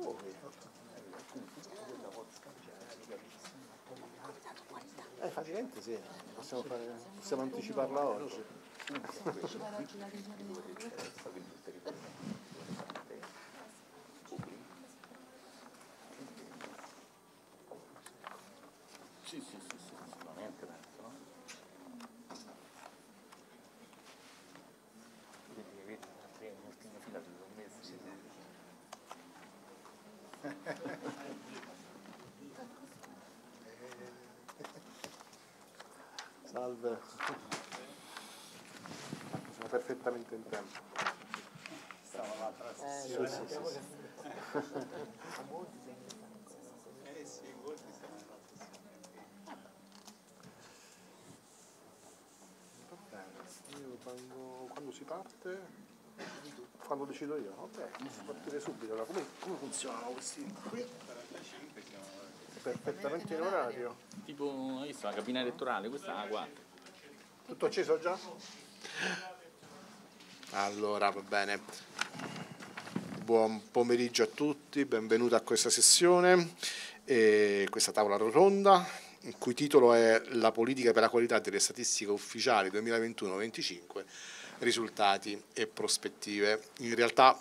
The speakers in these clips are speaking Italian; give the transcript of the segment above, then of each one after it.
dove? Eh, facilmente sì, possiamo, fare, possiamo anticiparla oggi. Quando, quando si parte? Quando decido io, ok, posso partire subito. Allora, come, come funzionano questi qui? Perfettamente in orario. Tipo, hai visto la cabina elettorale, questa è ah, la Tutto acceso già? Allora, va bene. Buon pomeriggio a tutti, benvenuti a questa sessione, questa tavola rotonda il cui titolo è La politica per la qualità delle statistiche ufficiali 2021-25, risultati e prospettive. In realtà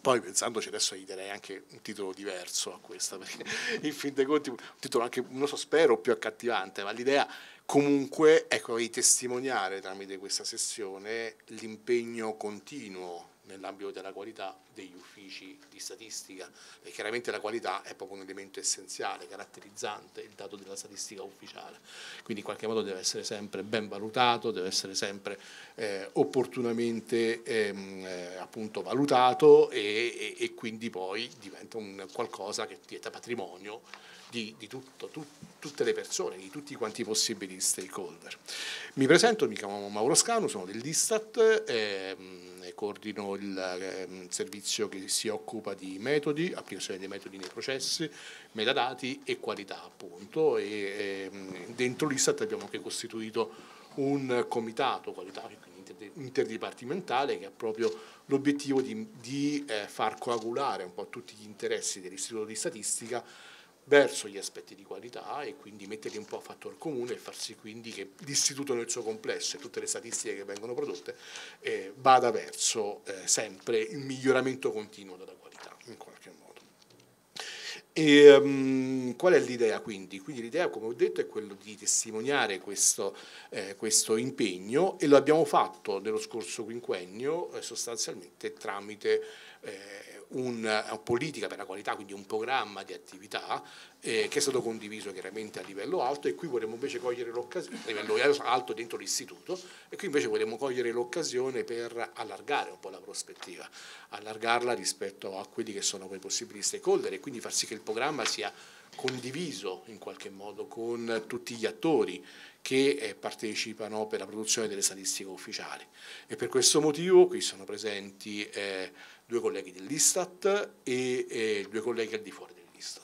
poi pensandoci adesso gli darei anche un titolo diverso a questa, perché in fin dei conti un titolo anche, non so, spero più accattivante, ma l'idea comunque ecco, è di testimoniare tramite questa sessione l'impegno continuo nell'ambito della qualità degli uffici di statistica e chiaramente la qualità è proprio un elemento essenziale, caratterizzante il dato della statistica ufficiale, quindi in qualche modo deve essere sempre ben valutato, deve essere sempre eh, opportunamente ehm, eh, valutato e, e, quindi poi diventa un qualcosa che diventa patrimonio di, di tutto, tu, tutte le persone, di tutti quanti i possibili stakeholder. Mi presento, mi chiamo Mauro Scano, sono dell'Istat, ehm, coordino il ehm, servizio che si occupa di metodi, applicazione dei metodi nei processi, metadati e qualità appunto e ehm, dentro l'Istat abbiamo anche costituito un comitato qualità, interdipartimentale che ha proprio l'obiettivo di, di eh, far coagulare un po' tutti gli interessi dell'Istituto di Statistica verso gli aspetti di qualità e quindi metterli un po' a fattor comune e far sì quindi che l'istituto nel suo complesso e tutte le statistiche che vengono prodotte eh, vada verso eh, sempre il miglioramento continuo della qualità. E, um, qual è l'idea quindi? Quindi l'idea, come ho detto, è quella di testimoniare questo, eh, questo, impegno e lo abbiamo fatto nello scorso quinquennio eh, sostanzialmente tramite eh, eh, una politica per la qualità, quindi un programma di attività eh, che è stato condiviso chiaramente a livello alto e qui vorremmo invece cogliere l'occasione, a livello alto dentro l'istituto, e qui invece vorremmo cogliere l'occasione per allargare un po' la prospettiva, allargarla rispetto a quelli che sono quei possibili stakeholder e quindi far sì che il programma sia condiviso in qualche modo con tutti gli attori che eh, partecipano per la produzione delle statistiche ufficiali e per questo motivo qui sono presenti eh, due colleghi dell'Istat e, e due colleghi al di fuori dell'Istat.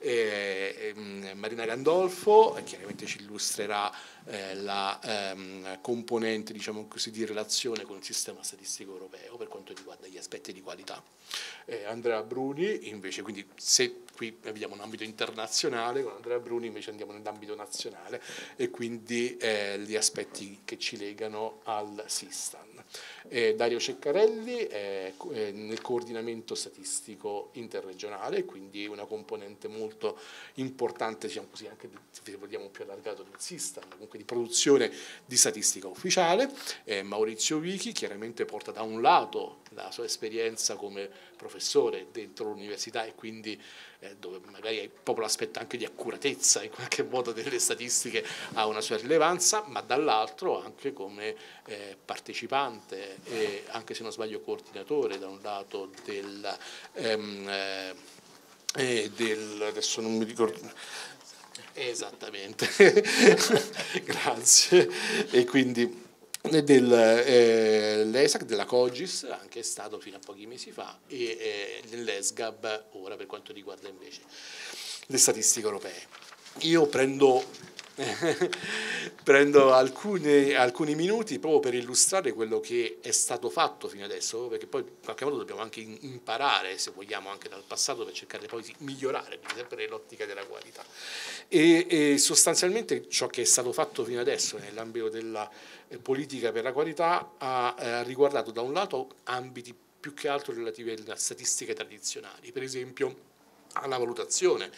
Eh, eh, Marina Gandolfo eh, chiaramente ci illustrerà eh, la ehm, componente diciamo così, di relazione con il sistema statistico europeo per quanto riguarda gli aspetti di qualità. Eh, Andrea Bruni invece, quindi se qui abbiamo un ambito internazionale, con Andrea Bruni invece andiamo nell'ambito nazionale e quindi gli aspetti che ci legano al SISTAN. E eh, Dario Ceccarelli è eh, nel coordinamento statistico interregionale, quindi una componente molto importante, diciamo così, anche se vogliamo più allargato del SISTA, comunque di produzione di statistica ufficiale. E eh, Maurizio Vichi chiaramente porta da un lato la sua esperienza come professore dentro l'università e quindi eh, dove magari proprio l'aspetto anche di accuratezza in qualche modo delle statistiche ha una sua rilevanza, ma dall'altro anche come eh, partecipante e anche se non sbaglio coordinatore da un lato del... Ehm, eh, eh del adesso non mi ricordo esattamente grazie e quindi dell'ESAC, eh, della COGIS, anche stato fino a pochi mesi fa, e eh, dell'ESGAB ora per quanto riguarda invece le statistiche europee. Io prendo prendo alcune, alcuni minuti proprio per illustrare quello che è stato fatto fino adesso, perché poi in qualche modo dobbiamo anche imparare, se vogliamo, anche dal passato per cercare poi di migliorare, quindi sempre l'ottica della qualità. E, e sostanzialmente ciò che è stato fatto fino adesso nell'ambito della eh, politica per la qualità ha, ha eh, riguardato da un lato ambiti più che altro relativi alle statistiche tradizionali, per esempio alla valutazione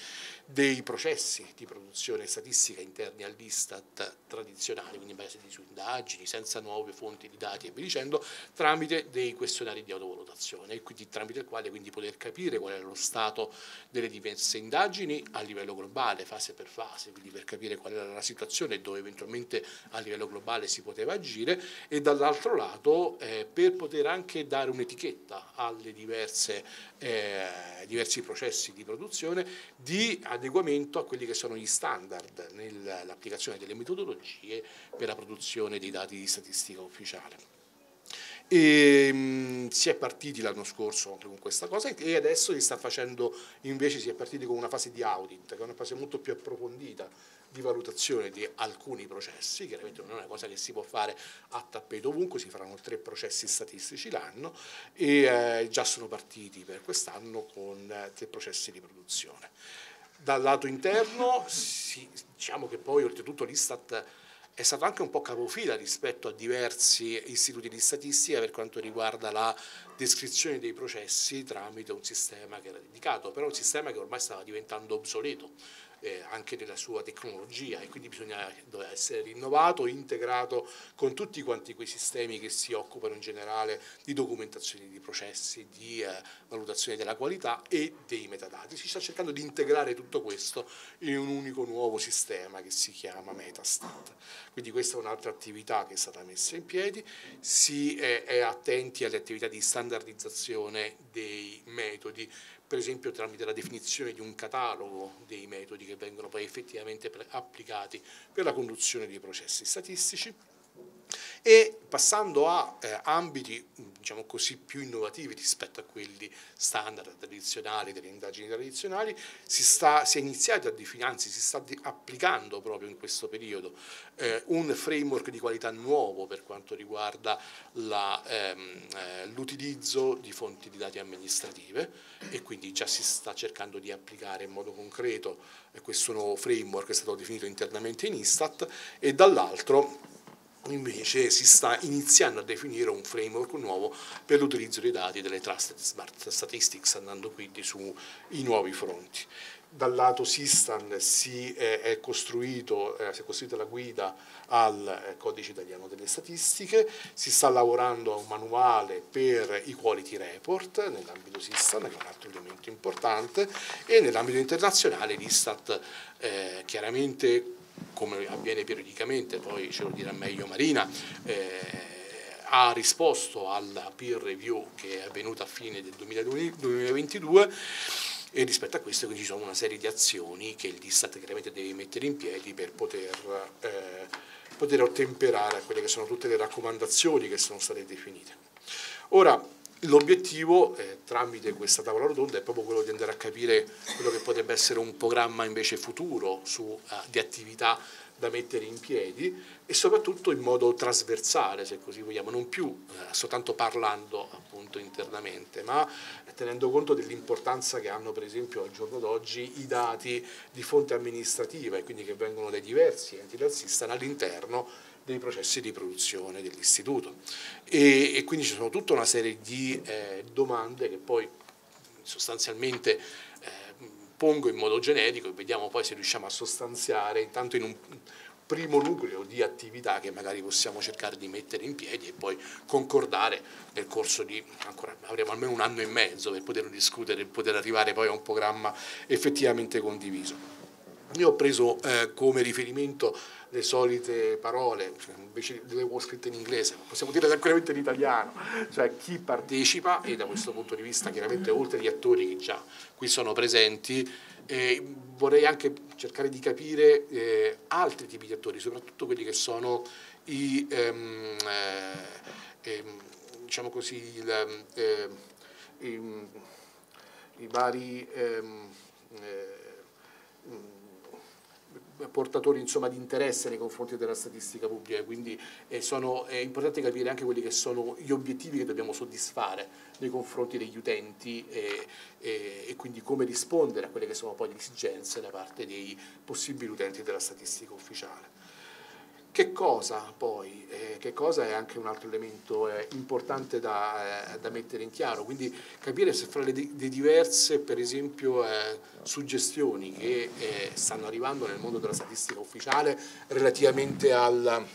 dei processi di produzione statistica interni all'Istat tradizionali, quindi in base su indagini, senza nuove fonti di dati e via dicendo, tramite dei questionari di autovalutazione, e quindi tramite il quale quindi poter capire qual è lo stato delle diverse indagini a livello globale, fase per fase, quindi per capire qual era la situazione e dove eventualmente a livello globale si poteva agire e dall'altro lato eh, per poter anche dare un'etichetta alle diverse, eh, diversi processi di produzione di adeguamento a quelli che sono gli standard nell'applicazione delle metodologie per la produzione dei dati di statistica ufficiale. E, ehm, mh, si è partiti l'anno scorso con questa cosa e adesso si sta facendo invece si è partiti con una fase di audit che è una fase molto più approfondita di valutazione di alcuni processi chiaramente non è una cosa che si può fare a tappeto ovunque si faranno tre processi statistici l'anno e eh, già sono partiti per quest'anno con eh, tre processi di produzione dal lato interno, sì, diciamo che poi oltretutto l'Istat è stato anche un po' capofila rispetto a diversi istituti di statistica per quanto riguarda la descrizione dei processi tramite un sistema che era dedicato, però un sistema che ormai stava diventando obsoleto, eh, anche della sua tecnologia e quindi bisogna essere rinnovato, integrato con tutti quanti quei sistemi che si occupano in generale di documentazione di processi, di eh, valutazione della qualità e dei metadati. Si sta cercando di integrare tutto questo in un unico nuovo sistema che si chiama Metastat. Quindi questa è un'altra attività che è stata messa in piedi, si è, è attenti alle attività di standardizzazione dei metodi per esempio tramite la definizione di un catalogo dei metodi che vengono poi effettivamente applicati per la conduzione dei processi statistici e passando a eh, ambiti mm, diciamo così, più innovativi rispetto a quelli standard tradizionali, delle indagini tradizionali, si, sta, si è iniziato a definire, anzi si sta applicando proprio in questo periodo eh, un framework di qualità nuovo per quanto riguarda l'utilizzo ehm, eh, di fonti di dati amministrative e quindi già si sta cercando di applicare in modo concreto questo nuovo framework che è stato definito internamente in Istat e dall'altro invece si sta iniziando a definire un framework nuovo per l'utilizzo dei dati delle Trusted Smart Statistics, andando quindi sui nuovi fronti. Dal lato Sistan si è, eh, è, costruito, eh, si è costruita la guida al eh, codice italiano delle statistiche, si sta lavorando a un manuale per i quality report nell'ambito Sistan, che è un altro elemento importante, e nell'ambito internazionale l'Istat eh, chiaramente come avviene periodicamente, poi ce lo dirà meglio Marina, eh, ha risposto alla peer review che è avvenuta a fine del 2022 e rispetto a questo quindi ci sono una serie di azioni che il Distat chiaramente deve mettere in piedi per poter, eh, poter ottemperare a quelle che sono tutte le raccomandazioni che sono state definite. Ora, L'obiettivo eh, tramite questa tavola rotonda è proprio quello di andare a capire quello che potrebbe essere un programma invece futuro su, uh, di attività da mettere in piedi e soprattutto in modo trasversale, se così vogliamo, non più eh, soltanto parlando appunto internamente, ma tenendo conto dell'importanza che hanno per esempio al giorno d'oggi i dati di fonte amministrativa e quindi che vengono dai diversi enti razzista all'interno dei processi di produzione dell'istituto e, e, quindi ci sono tutta una serie di eh, domande che poi sostanzialmente eh, pongo in modo generico e vediamo poi se riusciamo a sostanziare intanto in un primo nucleo di attività che magari possiamo cercare di mettere in piedi e poi concordare nel corso di, ancora, avremo almeno un anno e mezzo per poter discutere e poter arrivare poi a un programma effettivamente condiviso. Io ho preso eh, come riferimento le solite parole, cioè invece le avevo scritte in inglese, possiamo dire tranquillamente in italiano, cioè chi partecipa e da questo punto di vista chiaramente oltre agli attori che già qui sono presenti, eh, vorrei anche cercare di capire eh, altri tipi di attori, soprattutto quelli che sono i, ehm, eh, ehm, diciamo così, il, ehm, i, ehm, i, vari... Ehm, eh, portatori insomma, di interesse nei confronti della statistica pubblica, quindi eh, sono, è importante capire anche quelli che sono gli obiettivi che dobbiamo soddisfare nei confronti degli utenti e, e, e quindi come rispondere a quelle che sono poi le esigenze da parte dei possibili utenti della statistica ufficiale. Che cosa poi? Eh, che cosa è anche un altro elemento eh, importante da, eh, da, mettere in chiaro, quindi capire se fra le, le diverse, per esempio, eh, suggestioni che eh, stanno arrivando nel mondo della statistica ufficiale relativamente al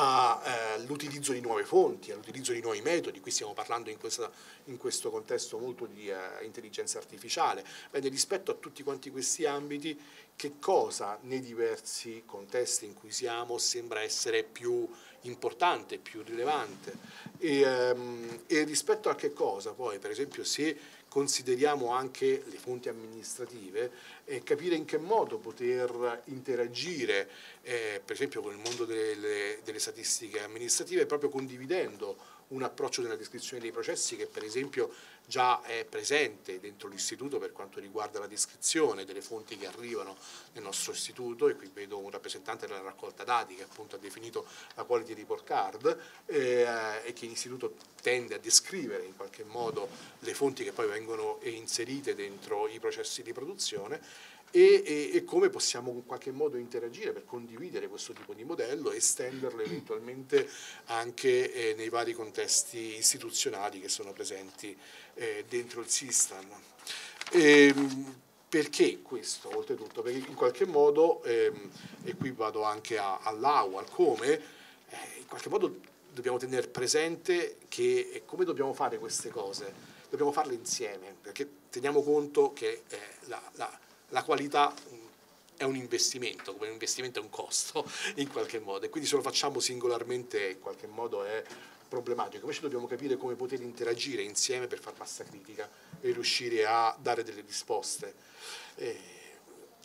all'utilizzo eh, di nuove fonti, all'utilizzo di nuovi metodi, qui stiamo parlando in, questa, in questo contesto molto di uh, intelligenza artificiale, bene rispetto a tutti quanti questi ambiti che cosa nei diversi contesti in cui siamo sembra essere più importante, più rilevante e, um, e rispetto a che cosa poi per esempio se consideriamo anche le fonti amministrative, e capire in che modo poter interagire eh, per esempio con il mondo delle, delle statistiche amministrative proprio condividendo un approccio della descrizione dei processi che per esempio già è presente dentro l'istituto per quanto riguarda la descrizione delle fonti che arrivano nel nostro istituto e qui vedo un rappresentante della raccolta dati che appunto ha definito la quality report card eh, e che l'istituto tende a descrivere in qualche modo le fonti che poi vengono inserite dentro i processi di produzione e, e, e, come possiamo in qualche modo interagire per condividere questo tipo di modello e estenderlo eventualmente anche eh, nei vari contesti istituzionali che sono presenti eh, dentro il SISTAN. Ehm, perché questo oltretutto? Perché in qualche modo, ehm, e qui vado anche all'AU, al come, eh, in qualche modo dobbiamo tenere presente che eh, come dobbiamo fare queste cose? Dobbiamo farle insieme, perché teniamo conto che eh, la, la la qualità mm, è un investimento, come un investimento è un costo in qualche modo e quindi se lo facciamo singolarmente in qualche modo è problematico, invece dobbiamo capire come poter interagire insieme per far massa critica e riuscire a dare delle risposte. E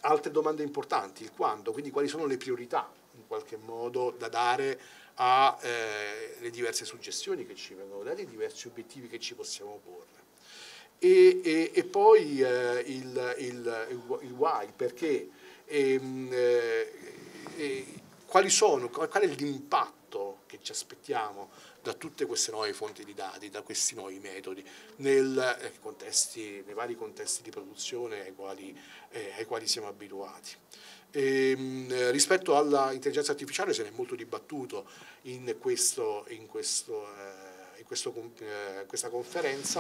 altre domande importanti, il quando, quindi quali sono le priorità in qualche modo da dare alle eh, diverse suggestioni che ci vengono date, ai diversi obiettivi che ci possiamo porre. E, e, e poi eh, il, il, il, why, perché, ehm, eh, e, quali sono, qual è l'impatto che ci aspettiamo da tutte queste nuove fonti di dati, da questi nuovi metodi, nel, eh, contesti, nei vari contesti di produzione ai quali, eh, ai quali siamo abituati. E, ehm, rispetto all'intelligenza artificiale se ne è molto dibattuto in, questo, in, questo, eh, in questo, eh, questa conferenza.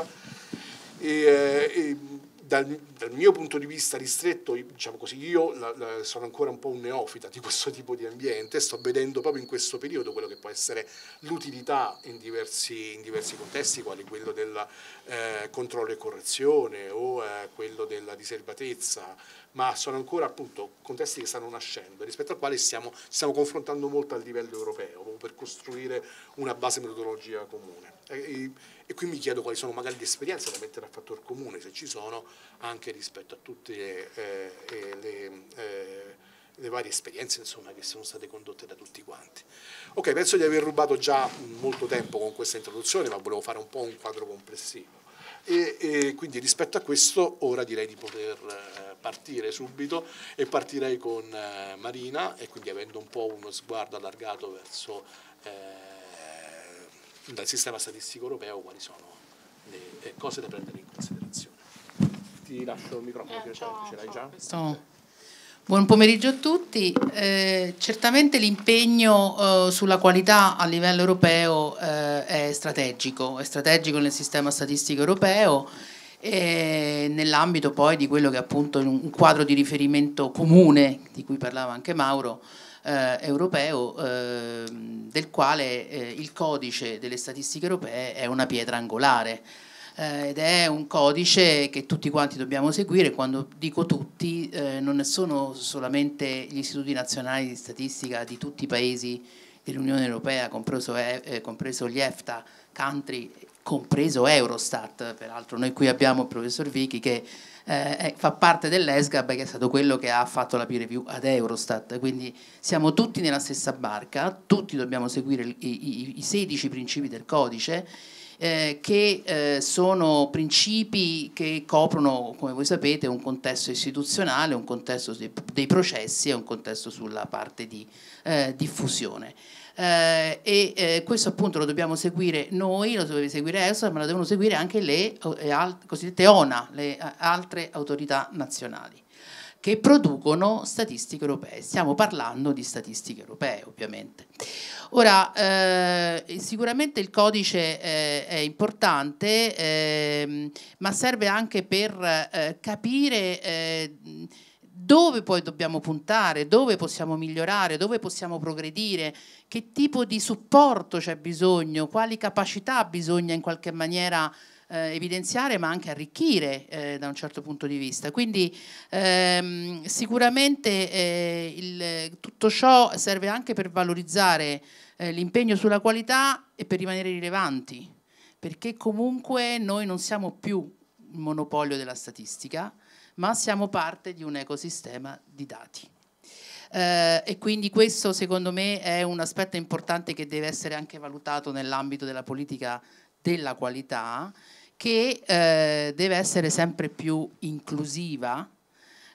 E, eh, e dal, dal, mio punto di vista ristretto, diciamo così, io la, la, sono ancora un po' un neofita di questo tipo di ambiente, sto vedendo proprio in questo periodo quello che può essere l'utilità in diversi, in diversi contesti, quali quello del eh, controllo e correzione o eh, quello della riservatezza, ma sono ancora appunto contesti che stanno nascendo, rispetto al quale stiamo, stiamo confrontando molto a livello europeo, per costruire una base metodologica comune. E, e qui mi chiedo quali sono magari le esperienze da mettere a fattor comune, se ci sono, anche rispetto a tutte le, eh, eh, le, eh, le varie esperienze insomma, che sono state condotte da tutti quanti. Ok, penso di aver rubato già molto tempo con questa introduzione, ma volevo fare un po' un quadro complessivo. E, e, quindi rispetto a questo ora direi di poter eh, partire subito e partirei con eh, Marina e quindi avendo un po' uno sguardo allargato verso eh, dal sistema statistico europeo quali sono le cose da prendere in considerazione. Ti lascio il microfono, eh, ciao, ce l'hai già? Questo. Buon pomeriggio a tutti. Eh, certamente l'impegno eh, sulla qualità a livello europeo eh, è strategico, è strategico nel sistema statistico europeo e nell'ambito poi di quello che è appunto un quadro di riferimento comune di cui parlava anche Mauro eh, europeo eh, del quale eh, il codice delle statistiche europee è una pietra angolare eh, ed è un codice che tutti quanti dobbiamo seguire, quando dico tutti eh, non sono solamente gli istituti nazionali di statistica di tutti i paesi dell'Unione Europea, compreso, eh, compreso gli EFTA, country, compreso Eurostat, peraltro noi qui abbiamo il professor Vichi che eh, fa parte dell'ESGAB che è stato quello che ha fatto la peer review ad Eurostat, quindi siamo tutti nella stessa barca, tutti dobbiamo seguire i, i, i 16 principi del codice eh, che eh, sono principi che coprono, come voi sapete, un contesto istituzionale, un contesto dei, dei processi e un contesto sulla parte di eh, diffusione eh, e eh, questo appunto lo dobbiamo seguire noi, lo deve seguire ESO, ma lo devono seguire anche le eh, alt- cosiddette ONA, le eh, altre autorità nazionali che producono statistiche europee. Stiamo parlando di statistiche europee, ovviamente. Ora, eh, sicuramente il codice eh, è importante, eh, ma serve anche per eh, capire dove poi dobbiamo puntare, dove possiamo migliorare, dove possiamo progredire, che tipo di supporto c'è bisogno, quali capacità bisogna in qualche maniera eh, evidenziare ma anche arricchire eh, da un certo punto di vista. Quindi ehm, sicuramente eh, il, tutto ciò serve anche per valorizzare eh, l'impegno sulla qualità e per rimanere rilevanti, perché comunque noi non siamo più il monopolio della statistica, ma siamo parte di un ecosistema di dati. Eh, e quindi questo secondo me è un aspetto importante che deve essere anche valutato nell'ambito della politica della qualità, che eh, deve essere sempre più inclusiva,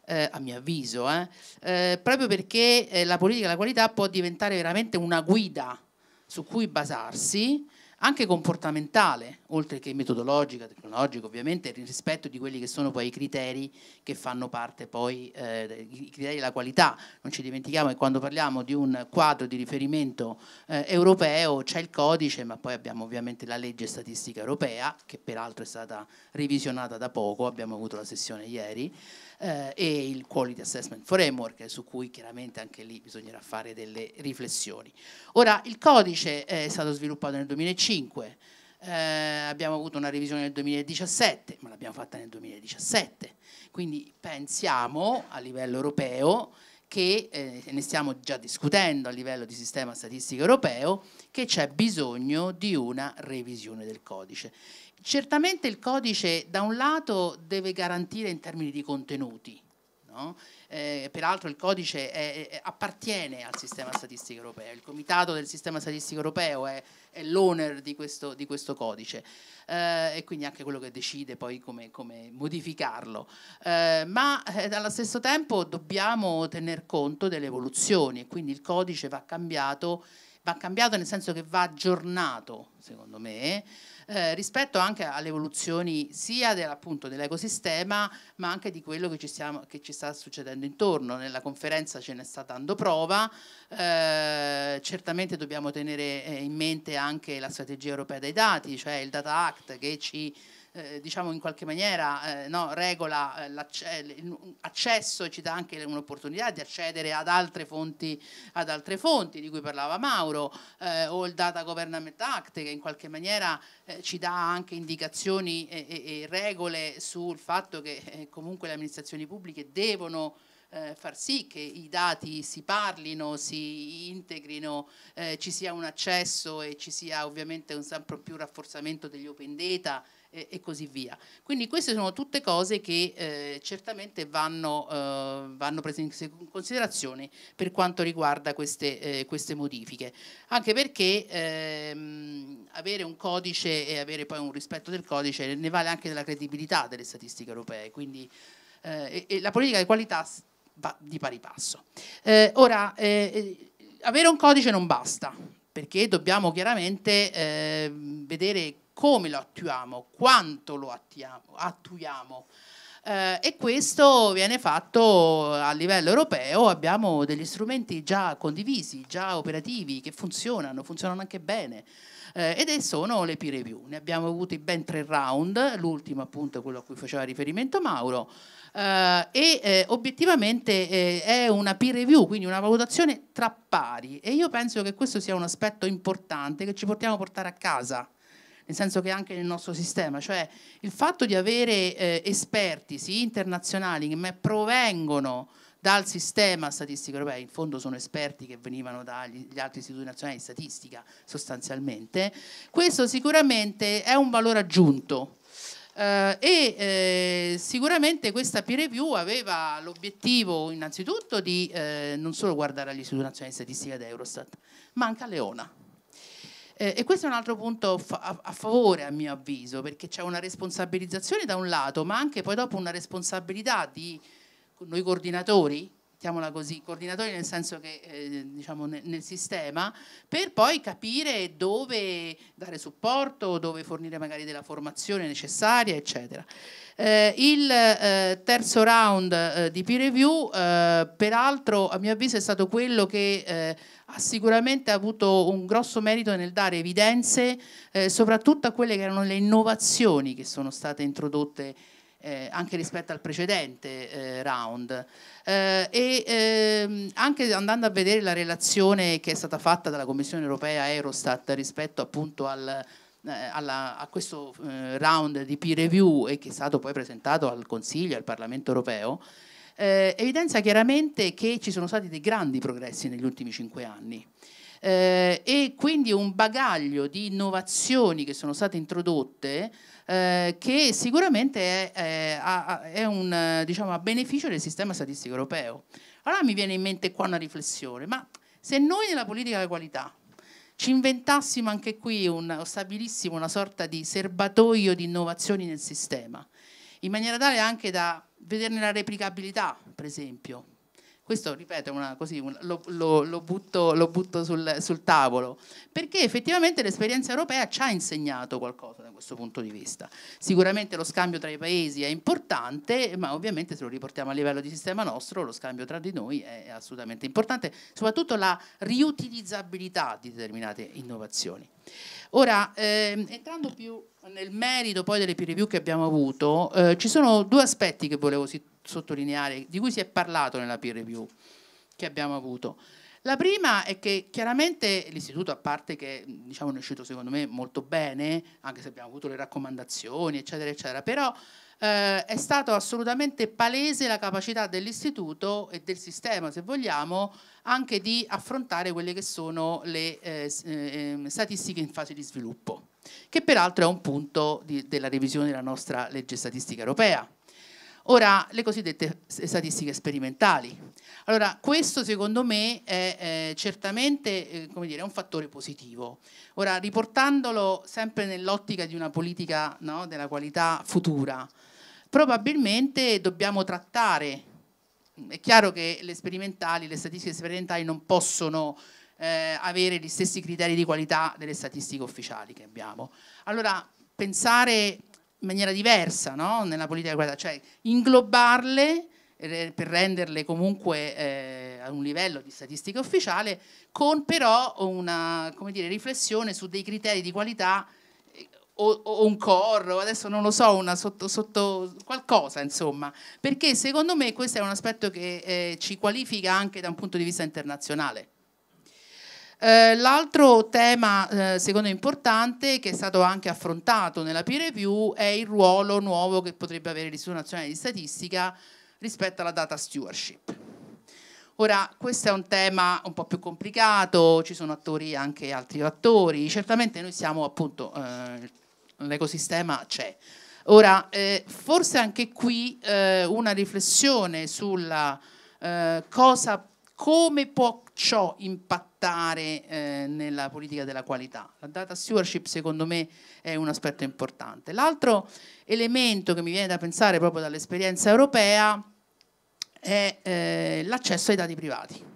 eh, a mio avviso, eh. Eh, proprio perché eh, la politica della qualità può diventare veramente una guida su cui basarsi anche comportamentale, oltre che metodologica, tecnologica, ovviamente, rispetto di quelli che sono poi i criteri che fanno parte poi, eh, i criteri della qualità. Non ci dimentichiamo che quando parliamo di un quadro di riferimento eh, europeo c'è il codice, ma poi abbiamo ovviamente la legge statistica europea, che peraltro è stata revisionata da poco, abbiamo avuto la sessione ieri, eh, e il Quality Assessment Framework, su cui chiaramente anche lì bisognerà fare delle riflessioni. Ora, il codice è stato sviluppato nel 2005, eh, abbiamo avuto una revisione nel 2017, ma l'abbiamo fatta nel 2017, quindi pensiamo a livello europeo che eh, ne stiamo già discutendo a livello di sistema statistico europeo, che c'è bisogno di una revisione del codice. Certamente il codice da un lato deve garantire in termini di contenuti, no? eh, peraltro il codice è, è, appartiene al sistema statistico europeo, il comitato del sistema statistico europeo è, è l'owner di, di questo, codice eh, e quindi anche quello che decide poi come, come modificarlo, eh, ma eh, allo stesso tempo dobbiamo tener conto delle evoluzioni e quindi il codice va cambiato, va cambiato nel senso che va aggiornato, secondo me eh, rispetto anche alle evoluzioni sia dell'ecosistema ma anche di quello che ci, stiamo, che ci, sta succedendo intorno. Nella conferenza ce ne sta dando prova, eh, certamente dobbiamo tenere eh, in mente anche la strategia europea dei dati, cioè il Data Act che ci eh, diciamo in qualche maniera eh, no, regola eh, l'accesso eh, e ci dà anche un'opportunità di accedere ad altre fonti, ad altre fonti di cui parlava Mauro, eh, o il Data Government Act che in qualche maniera ci dà anche indicazioni e, e, e regole sul fatto che comunque le amministrazioni pubbliche devono far sì che i dati si parlino, si integrino, eh, ci sia un accesso e ci sia ovviamente un sempre più rafforzamento degli open data eh, e così via. Quindi queste sono tutte cose che eh, certamente vanno, eh, vanno, prese in considerazione per quanto riguarda queste, eh, queste modifiche, anche perché ehm, avere un codice e avere poi un rispetto del codice ne vale anche della credibilità delle statistiche europee, quindi eh, e, e la politica di qualità va di pari passo. Eh, ora, eh, avere un codice non basta, perché dobbiamo chiaramente eh, vedere come lo attuiamo, quanto lo attiamo, attuiamo. Eh, e questo viene fatto a livello europeo, abbiamo degli strumenti già condivisi, già operativi, che funzionano, funzionano anche bene. Eh, ed sono le peer review, ne abbiamo avuti ben tre round, l'ultimo appunto quello a cui faceva riferimento Mauro, eh, e eh, obiettivamente eh, è una peer review, quindi una valutazione tra pari e io penso che questo sia un aspetto importante che ci portiamo a portare a casa nel senso che anche nel nostro sistema, cioè il fatto di avere eh, esperti sì, internazionali che provengono dal sistema statistico europeo, in fondo sono esperti che venivano dagli altri istituti nazionali di statistica sostanzialmente, questo sicuramente è un valore aggiunto. Eh, e eh, sicuramente questa peer review aveva l'obiettivo innanzitutto di eh, non solo guardare all'Istituto Nazionale di Statistica ed Eurostat, ma anche a Leona. Eh, e questo è un altro punto fa- a-, favore, a mio avviso, perché c'è una responsabilizzazione da un lato, ma anche poi dopo una responsabilità di noi coordinatori, mettiamola così, coordinatori nel senso che eh, diciamo nel, nel, sistema, per poi capire dove dare supporto, dove fornire magari della formazione necessaria, eccetera. Eh, il eh, terzo round eh, di peer review, eh, peraltro, a mio avviso, è stato quello che eh, ha sicuramente avuto un grosso merito nel dare evidenze eh, soprattutto a quelle che erano le innovazioni che sono state introdotte eh, anche rispetto al precedente eh, round. Eh, e ehm, anche andando a vedere la relazione che è stata fatta dalla Commissione europea Eurostat rispetto appunto al, eh, alla, a questo eh, round di peer review e che è stato poi presentato al Consiglio, e al Parlamento europeo, eh, evidenzia chiaramente che ci sono stati dei grandi progressi negli ultimi cinque anni. Eh, e quindi un bagaglio di innovazioni che sono state introdotte eh, che sicuramente è, è, è un, diciamo, a beneficio del sistema statistico europeo. Allora mi viene in mente qua una riflessione, ma se noi nella politica della qualità ci inventassimo anche qui, un, stabilissimo una sorta di serbatoio di innovazioni nel sistema, in maniera tale anche da vederne la replicabilità, per esempio. Questo, ripeto, una, così, un, lo, lo, lo, butto, lo butto sul, sul, tavolo, perché effettivamente l'esperienza europea ci ha insegnato qualcosa da questo punto di vista. Sicuramente lo scambio tra i paesi è importante, ma ovviamente se lo riportiamo a livello di sistema nostro, lo scambio tra di noi è assolutamente importante, soprattutto la riutilizzabilità di determinate innovazioni. Ora, ehm, entrando più nel merito poi delle peer review che abbiamo avuto, eh, ci sono due aspetti che volevo si- sottolineare, di cui si è parlato nella peer review che abbiamo avuto. La prima è che chiaramente l'Istituto, a parte che diciamo, è uscito secondo me molto bene, anche se abbiamo avuto le raccomandazioni, eccetera, eccetera, però eh, è stato assolutamente palese la capacità dell'istituto e del sistema, se vogliamo, anche di affrontare quelle che sono le eh, eh, statistiche in fase di sviluppo, che peraltro è un punto di, della revisione della nostra legge statistica europea. Ora, le cosiddette statistiche sperimentali. Allora, questo secondo me è eh, certamente eh, dire, un fattore positivo. Ora, riportandolo sempre nell'ottica di una politica no, della qualità futura, probabilmente dobbiamo trattare, è chiaro che le sperimentali, le statistiche sperimentali non possono eh, avere gli stessi criteri di qualità delle statistiche ufficiali che abbiamo. Allora pensare in maniera diversa no? nella politica di qualità, cioè inglobarle eh, per renderle comunque eh, a un livello di statistica ufficiale, con però una dire, riflessione su dei criteri di qualità o, o, un o adesso non lo so, una sotto, sotto qualcosa, insomma, perché secondo me questo è un aspetto che eh, ci qualifica anche da un punto di vista internazionale. Eh, l'altro tema, eh, secondo me, importante, che è stato anche affrontato nella peer review, è il ruolo nuovo che potrebbe avere l'Istituto Nazionale di Statistica rispetto alla data stewardship. Ora, questo è un tema un po' più complicato, ci sono attori anche altri attori, certamente noi siamo appunto eh, l'ecosistema c'è. Ora, eh, forse anche qui eh, una riflessione sulla eh, cosa, come può ciò impattare eh, nella politica della qualità. La data stewardship secondo me è un aspetto importante. L'altro elemento che mi viene da pensare proprio dall'esperienza europea è eh, l'accesso ai dati privati.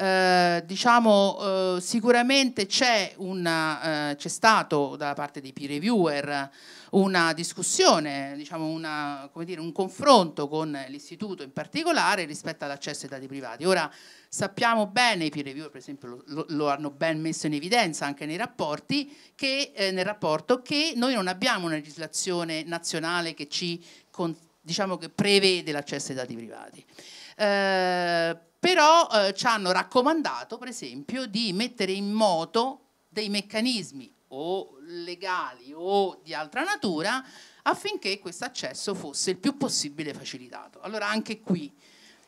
Eh, diciamo, eh, sicuramente c'è, una, eh, c'è stato da parte dei peer reviewer una discussione, diciamo una, dire, un confronto con l'istituto in particolare rispetto all'accesso ai dati privati. Ora sappiamo bene, i peer reviewer per esempio lo, lo hanno ben messo in evidenza anche nei rapporti, che, eh, nel rapporto che noi non abbiamo una legislazione nazionale che ci con, diciamo che prevede l'accesso ai dati privati. Eh, però eh, ci hanno raccomandato per esempio di mettere in moto dei meccanismi o legali o di altra natura affinché questo accesso fosse il più possibile facilitato. Allora anche qui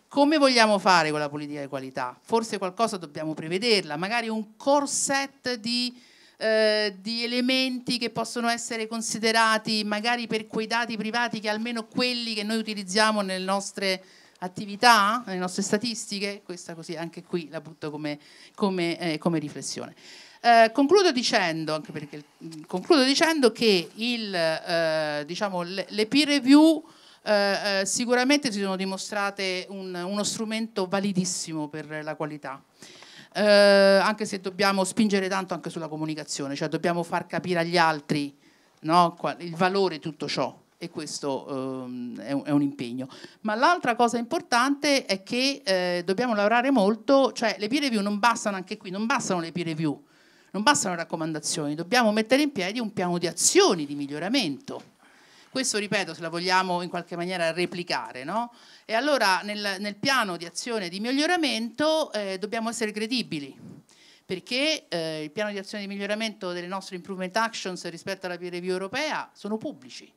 come vogliamo fare con la politica di qualità? Forse qualcosa dobbiamo prevederla, magari un core set di, eh, di, elementi che possono essere considerati magari per quei dati privati che almeno quelli che noi utilizziamo nelle nostre attività le nostre statistiche, questa così anche qui la butto come, come, eh, come riflessione. Eh, concludo, dicendo, perché, mm, concludo, dicendo, che il, eh, diciamo, le, le, peer review eh, eh, sicuramente si sono dimostrate un, uno strumento validissimo per la qualità. Eh, anche se dobbiamo spingere tanto anche sulla comunicazione, cioè dobbiamo far capire agli altri no, il valore di tutto ciò, e questo ehm, è, un, impegno. Ma l'altra cosa importante è che eh, dobbiamo lavorare molto, cioè le peer review non bastano anche qui, non bastano le peer review, non bastano raccomandazioni, dobbiamo mettere in piedi un piano di azioni di miglioramento. Questo, ripeto, se la vogliamo in qualche maniera replicare, no? E allora nel, nel piano di azione di miglioramento eh, dobbiamo essere credibili perché eh, il piano di azione di miglioramento delle nostre improvement actions rispetto alla peer review europea sono pubblici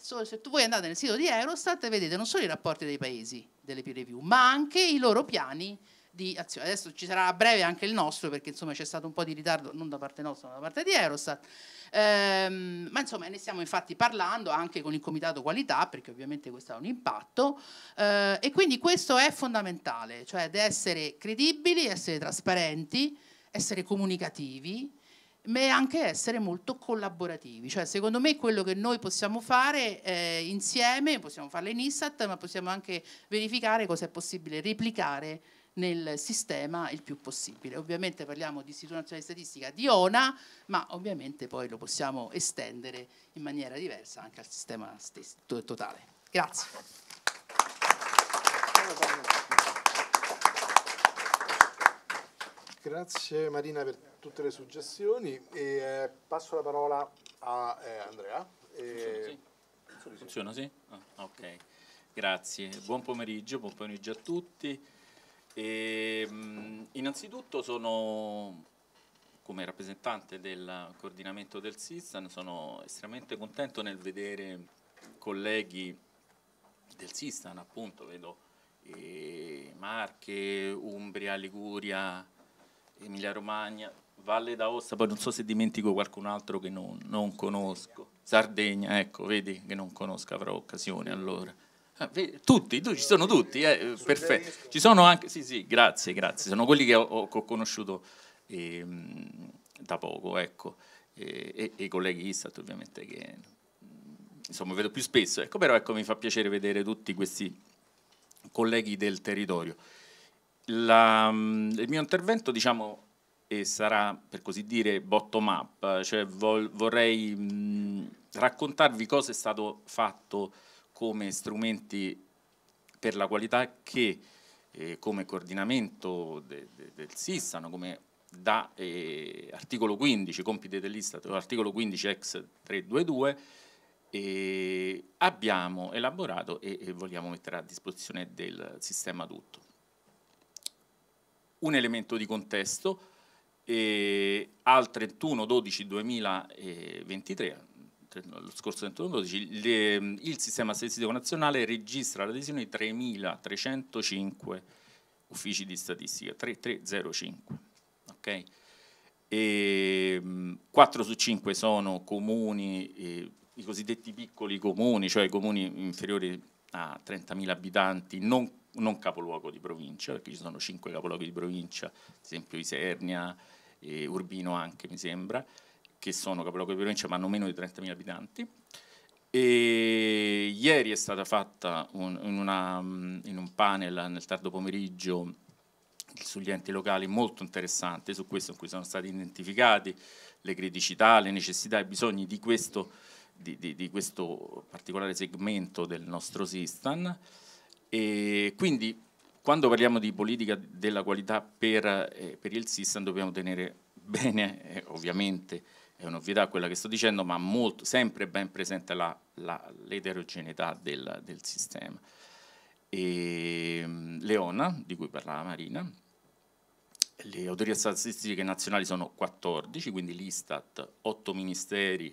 cioè, se tu voi andate nel sito di Eurostat vedete non solo i rapporti dei paesi delle peer review, ma anche i loro piani di azione. Adesso ci sarà a breve anche il nostro, perché insomma c'è stato un po' di ritardo, non da parte nostra, ma da parte di Eurostat. Ehm, ma insomma ne stiamo infatti parlando anche con il comitato qualità, perché ovviamente questo ha un impatto. Ehm, e quindi questo è fondamentale, cioè di essere credibili, essere trasparenti, essere comunicativi ma anche essere molto collaborativi, cioè secondo me quello che noi possiamo fare eh, insieme, possiamo farlo in ISAT, ma possiamo anche verificare cosa è possibile replicare nel sistema il più possibile. Ovviamente parliamo di Istituto Nazionale di Statistica di ONA, ma ovviamente poi lo possiamo estendere in maniera diversa anche al sistema stesso, totale. Grazie. Grazie Marina per tutte le suggestioni e eh, passo la parola a eh, Andrea. E... Funziona, sì? Funziona, sì? Ah, ok, grazie. Buon pomeriggio, buon pomeriggio a tutti. E, ehm, mh, innanzitutto sono come rappresentante del coordinamento del SISAN sono estremamente contento nel vedere colleghi del SISAN, appunto, vedo eh, Marche, Umbria, Liguria, Emilia Romagna, Valle d'Aosta, poi non so se dimentico qualcun altro che non, non conosco. Sardegna, ecco, vedi che non conosco, avrò occasione allora. Ah, vedi, tutti, tu, ci sono tutti, eh, eh perfetto. Ci sono anche, sì, sì, grazie, grazie. Sono quelli che ho, ho conosciuto eh, da poco, ecco, e, e, e i colleghi Istat ovviamente che insomma vedo più spesso, ecco, però ecco, mi fa piacere vedere tutti questi colleghi del territorio. La, mm, il mio intervento, diciamo, e sarà per così dire bottom up, cioè vol vorrei mh, mm, raccontarvi cosa è stato fatto come strumenti per la qualità che eh, come coordinamento de de del Sistano, come da eh, articolo 15, compiti dell'Istat, eh, articolo 15 ex 322, e abbiamo elaborato e, e vogliamo mettere a disposizione del sistema tutto. Un elemento di contesto, e al 31 12 2023 lo scorso 3112, le, il sistema statistico nazionale registra l'adesione di 3.305 uffici di statistica, 3305. ok E, 4 su 5 sono comuni, eh, i cosiddetti piccoli comuni, cioè comuni inferiori a 30.000 abitanti, non, non, capoluogo di provincia, perché ci sono cinque capoluoghi di provincia, ad esempio Isernia, e Urbino anche mi sembra, che sono capoluogo di provincia ma hanno meno di 30.000 abitanti. E ieri è stata fatta un, in, una, in, un panel nel tardo pomeriggio sugli enti locali molto interessante su questo in cui sono stati identificati le criticità, le necessità e i bisogni di questo di, di, di questo particolare segmento del nostro Sistan. E quindi quando parliamo di politica della qualità per, eh, per il Sistan dobbiamo tenere bene, eh, ovviamente è un'ovvietà quella che sto dicendo, ma molto, sempre ben presente la, la, l'eterogeneità del, del sistema. E, mm, Leona, di cui parlava Marina, le autorità statistiche nazionali sono 14, quindi l'Istat, 8 ministeri,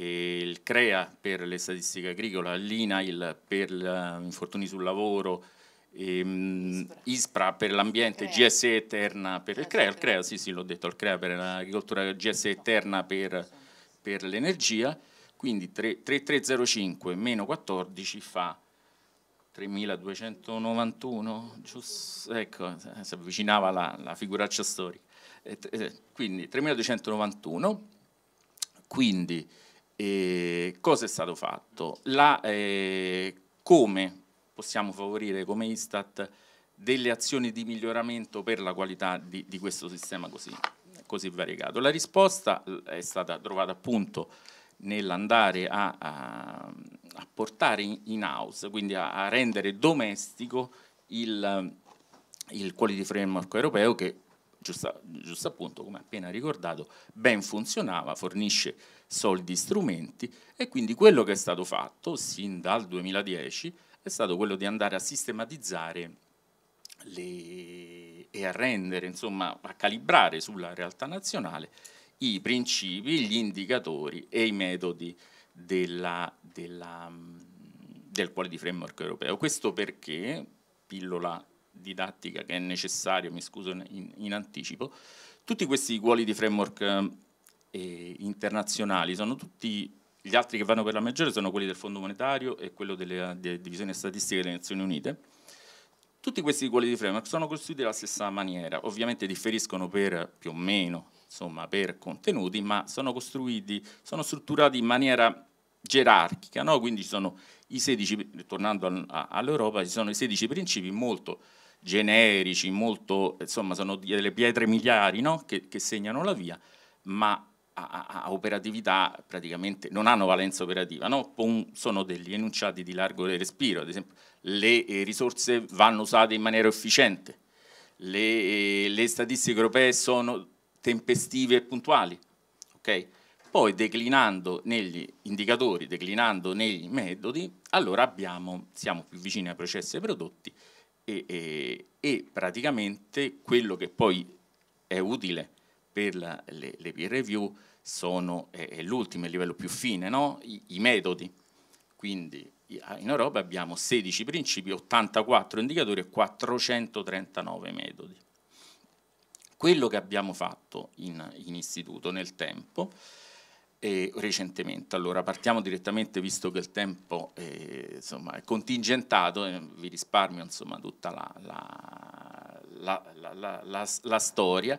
il CREA per le statistiche agricole, l'INAIL per gli eh, infortuni sul lavoro, ehm, ISPRA. ISPRA per l'ambiente, GSE Eterna per il CREA, il CREA sì sì l'ho detto, il CREA per l'agricoltura, GSE esatto. Eterna per, per l'energia, quindi 3305 meno 14 fa 3291, giusto, ecco, eh, si avvicinava la, la figuraccia storica, eh, quindi 3291, quindi eh, cosa è stato fatto? La, eh, come possiamo favorire come Istat delle azioni di miglioramento per la qualità di, di questo sistema così, così, variegato? La risposta eh, è stata trovata appunto nell'andare a, a, a, portare in house, quindi a, a rendere domestico il, il quality framework europeo che giusta, giusto appunto come appena ricordato, ben funzionava, fornisce soldi, strumenti e quindi quello che è stato fatto sin dal 2010 è stato quello di andare a sistematizzare le, e a rendere, insomma, a calibrare sulla realtà nazionale i principi, gli indicatori e i metodi della, della, del quality framework europeo. Questo perché, pillola didattica che è necessario, mi scuso in, in anticipo, tutti questi ruoli di framework eh, internazionali sono tutti gli altri che vanno per la maggiore sono quelli del Fondo Monetario e quello delle, eh, delle divisioni statistiche delle Nazioni Unite. Tutti questi ruoli di framework sono costruiti alla stessa maniera, ovviamente differiscono per più o meno, insomma, per contenuti, ma sono costruiti, sono strutturati in maniera gerarchica, no? quindi sono i 16, tornando all'Europa, ci sono i 16 principi molto generici, molto, insomma sono delle pietre miliari no? che, che, segnano la via, ma a, a, operatività praticamente non hanno valenza operativa, no? sono degli enunciati di largo respiro, ad esempio le eh, risorse vanno usate in maniera efficiente, le, eh, le statistiche europee sono tempestive e puntuali, okay? poi declinando negli indicatori, declinando nei metodi, allora abbiamo, siamo più vicini ai processi e ai prodotti e, e, e praticamente quello che poi è utile per la, le, le, peer review sono, è, l'ultimo, il livello più fine, no? I, i metodi. Quindi in Europa abbiamo 16 principi, 84 indicatori e 439 metodi. Quello che abbiamo fatto in, in istituto nel tempo è eh, recentemente. Allora, partiamo direttamente, visto che il tempo eh, insomma, è contingentato, eh, vi risparmio insomma, tutta la, la, la, la, storia.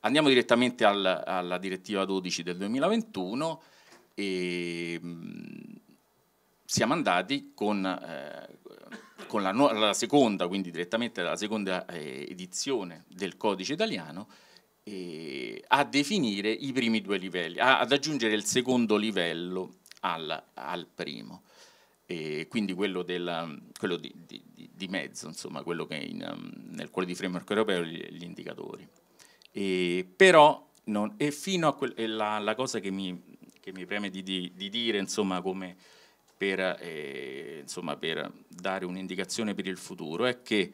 Andiamo direttamente al, alla direttiva 12 del 2021 e mh, mm, siamo andati con, eh, con no la, seconda, quindi direttamente alla seconda eh, edizione del codice italiano, eh, a definire i primi due livelli, a, ad aggiungere il secondo livello al, al primo. E quindi quello, della, quello di, di, di, mezzo, insomma, quello che in, um, nel cuore di framework europeo gli, gli indicatori. E, però, non, e fino a quel, la, la, cosa che mi, che mi preme di, di, dire, insomma, come per, eh, insomma, per dare un'indicazione per il futuro, è che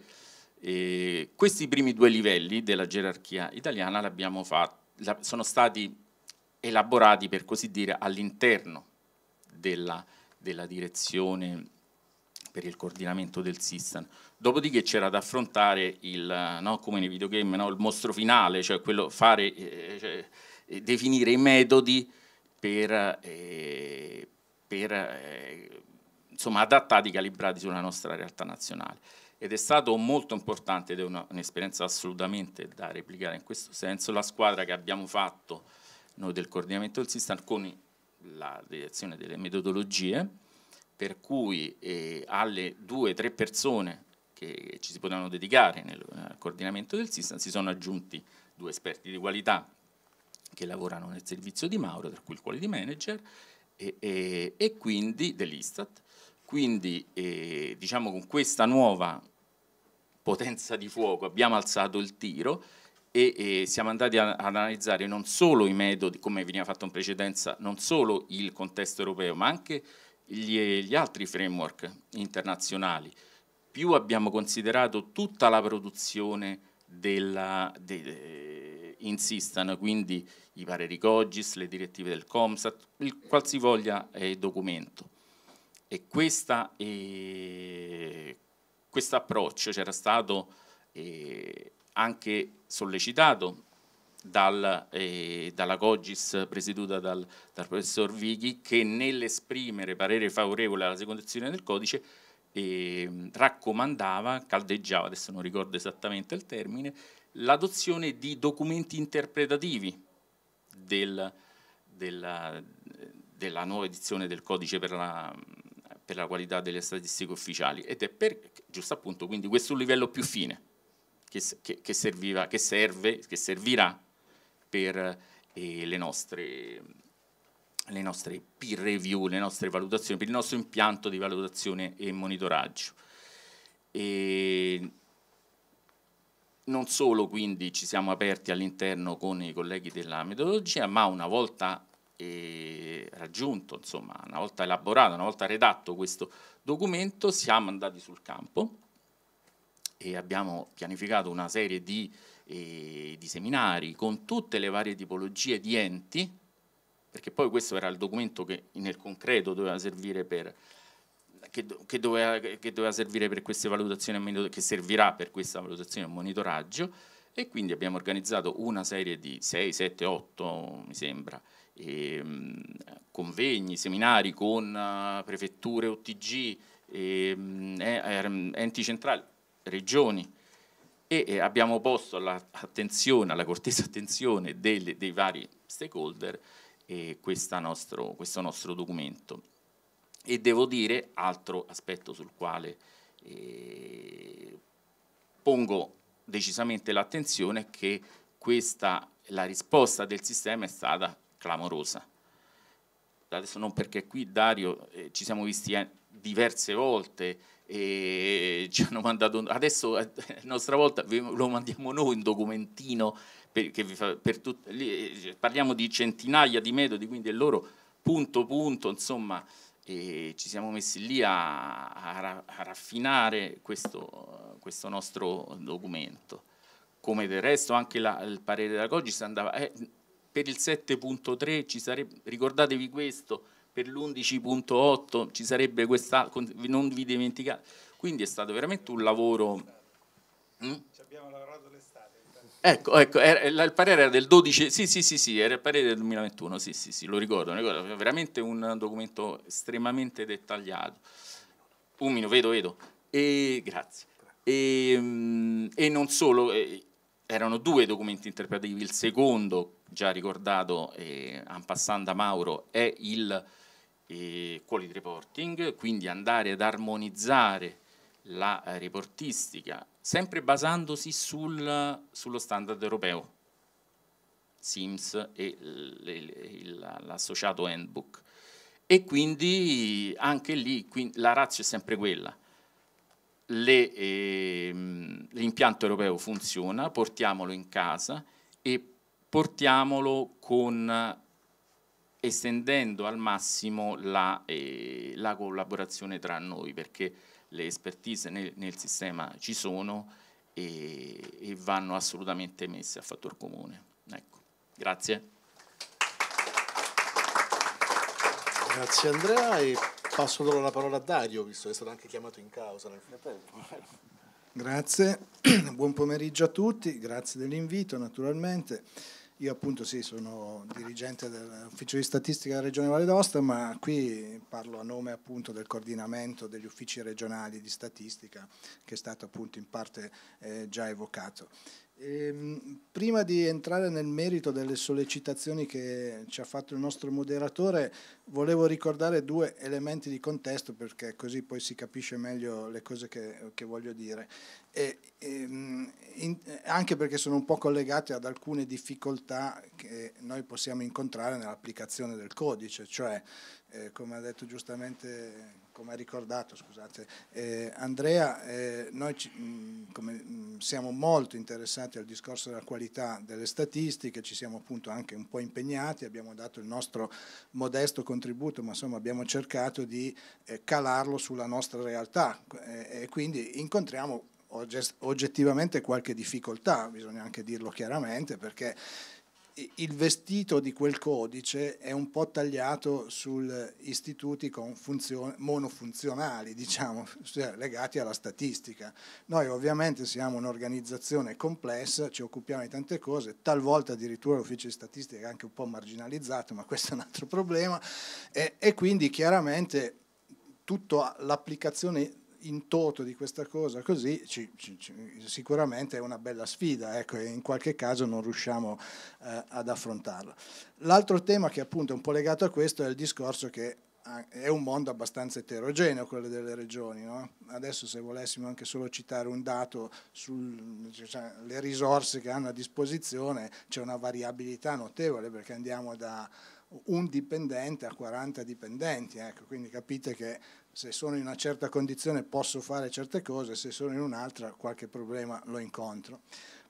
e questi primi due livelli della gerarchia italiana fatto, sono stati elaborati, per così dire, all'interno della, della direzione per il coordinamento del Sistan. Dopodiché c'era da affrontare il, no, come nei videogame, no, il mostro finale, cioè quello fare, eh, cioè, eh, definire i metodi per, eh, per eh, insomma, adattati, calibrati sulla nostra realtà nazionale ed è stato molto importante ed è un'esperienza assolutamente da replicare in questo senso la squadra che abbiamo fatto noi del coordinamento del sistema con la direzione delle metodologie per cui eh, alle due o tre persone che ci si potevano dedicare nel, nel coordinamento del sistema si sono aggiunti due esperti di qualità che lavorano nel servizio di Mauro, tra cui il quality manager, e, e, e quindi dell'Istat. Quindi eh, diciamo con questa nuova potenza di fuoco, abbiamo alzato il tiro e, e siamo andati a, ad analizzare non solo i metodi, come veniva fatto in precedenza, non solo il contesto europeo, ma anche gli, gli altri framework internazionali. Più abbiamo considerato tutta la produzione della, de, de, insistano quindi i pareri COGIS, le direttive del COMSAT, il qualsivoglia eh, documento. E questa eh, questo approccio c'era stato eh, anche sollecitato dal, eh, dalla Cogis presieduta dal, dal, professor Vighi che nell'esprimere parere favorevole alla seconda edizione del codice eh, raccomandava, caldeggiava, adesso non ricordo esattamente il termine, l'adozione di documenti interpretativi del, della, della nuova edizione del codice per la per la qualità delle statistiche ufficiali ed è per, giusto appunto, quindi questo è un livello più fine che, che, che, serviva, che serve, servirà per eh, le, nostre, le nostre peer review, le nostre valutazioni, per il nostro impianto di valutazione e monitoraggio. E non solo quindi ci siamo aperti all'interno con i colleghi della metodologia, ma una volta raggiunto, insomma, una volta elaborato, una volta redatto questo documento, siamo andati sul campo e abbiamo pianificato una serie di, eh, di seminari con tutte le varie tipologie di enti, perché poi questo era il documento che nel concreto doveva servire per, che, che, doveva, che, doveva, servire per queste valutazioni, che servirà per questa valutazione e monitoraggio, e quindi abbiamo organizzato una serie di 6, 7, 8, mi sembra, ehm, convegni, seminari con eh, prefetture, OTG, ehm, ehm, enti centrali, regioni e abbiamo posto all'attenzione, alla cortesa attenzione dei, dei vari stakeholder eh, nostro, questo nostro documento. E devo dire, altro aspetto sul quale eh, pongo decisamente l'attenzione, è che questa, la risposta del sistema è stata clamorosa. Adesso non perché qui Dario eh, ci siamo visti eh, diverse volte e ci hanno mandato, adesso eh, a nostra volta lo mandiamo noi un documentino, per, fa, per tut, lì, eh, parliamo di centinaia di metodi, quindi è loro punto punto, insomma e ci siamo messi lì a, a, a raffinare questo, questo, nostro documento. Come del resto anche la, il parere della Cogis andava... Eh, per il 7.3 ci sarebbe, ricordatevi questo, per l'11.8 ci sarebbe questa, non vi dimenticate. Quindi è stato veramente un lavoro... Mm? Ci abbiamo lavorato l'estate. Ecco, ecco era, il parere era del 12, sì, sì, sì, sì, era il parere del 2021, sì, sì, sì, lo ricordo, ricordo veramente un documento estremamente dettagliato. Un minuto, vedo, vedo. E, grazie. E, mm, e non solo, eh, erano due documenti interpretativi, il secondo, già ricordato eh, passando da Mauro, è il eh, quality reporting, quindi andare ad armonizzare la eh, reportistica, sempre basandosi sul, sullo standard europeo, SIMS e l'associato handbook. E quindi anche lì qui, la razza è sempre quella, Ehm, l'impianto europeo funziona, portiamolo in casa e portiamolo con, estendendo al massimo la, eh, la, collaborazione tra noi perché le expertise nel, nel sistema ci sono e, e, vanno assolutamente messe a fattor comune. Ecco. Grazie. Grazie Andrea. Passo allora la parola a Dario, visto che è stato anche chiamato in causa nel frattempo. Grazie, buon pomeriggio a tutti, grazie dell'invito naturalmente. Io appunto sì, sono dirigente dell'ufficio di statistica della Regione Valle d'Aosta, ma qui parlo a nome appunto del coordinamento degli uffici regionali di statistica che è stato appunto in parte eh, già evocato. Ehm, prima di entrare nel merito delle sollecitazioni che ci ha fatto il nostro moderatore, volevo ricordare due elementi di contesto perché così poi si capisce meglio le cose che, che voglio dire. E, ehm, in, anche perché sono un po' collegate ad alcune difficoltà che noi possiamo incontrare nell'applicazione del codice, cioè eh, come ha detto giustamente come ha ricordato scusate, eh, Andrea, eh, noi ci, mh, mm, come, mh, mm, siamo molto interessati al discorso della qualità delle statistiche, ci siamo appunto anche un po' impegnati, abbiamo dato il nostro modesto contributo, ma insomma abbiamo cercato di eh, calarlo sulla nostra realtà eh, e quindi incontriamo oggettivamente qualche difficoltà, bisogna anche dirlo chiaramente, perché il vestito di quel codice è un po' tagliato su istituti funzione, monofunzionali, diciamo, cioè legati alla statistica. Noi ovviamente siamo un'organizzazione complessa, ci occupiamo di tante cose, talvolta addirittura l'ufficio di statistica è anche un po' marginalizzato, ma questo è un altro problema, e, e quindi chiaramente tutta l'applicazione in toto di questa cosa così ci, ci, sicuramente è una bella sfida ecco, e in qualche caso non riusciamo eh, ad affrontarla. L'altro tema che appunto è un po' legato a questo è il discorso che eh, è un mondo abbastanza eterogeneo quello delle regioni. No? Adesso se volessimo anche solo citare un dato sulle cioè, risorse che hanno a disposizione c'è una variabilità notevole perché andiamo da un dipendente a 40 dipendenti, ecco, quindi capite che se sono in una certa condizione posso fare certe cose, se sono in un'altra qualche problema lo incontro.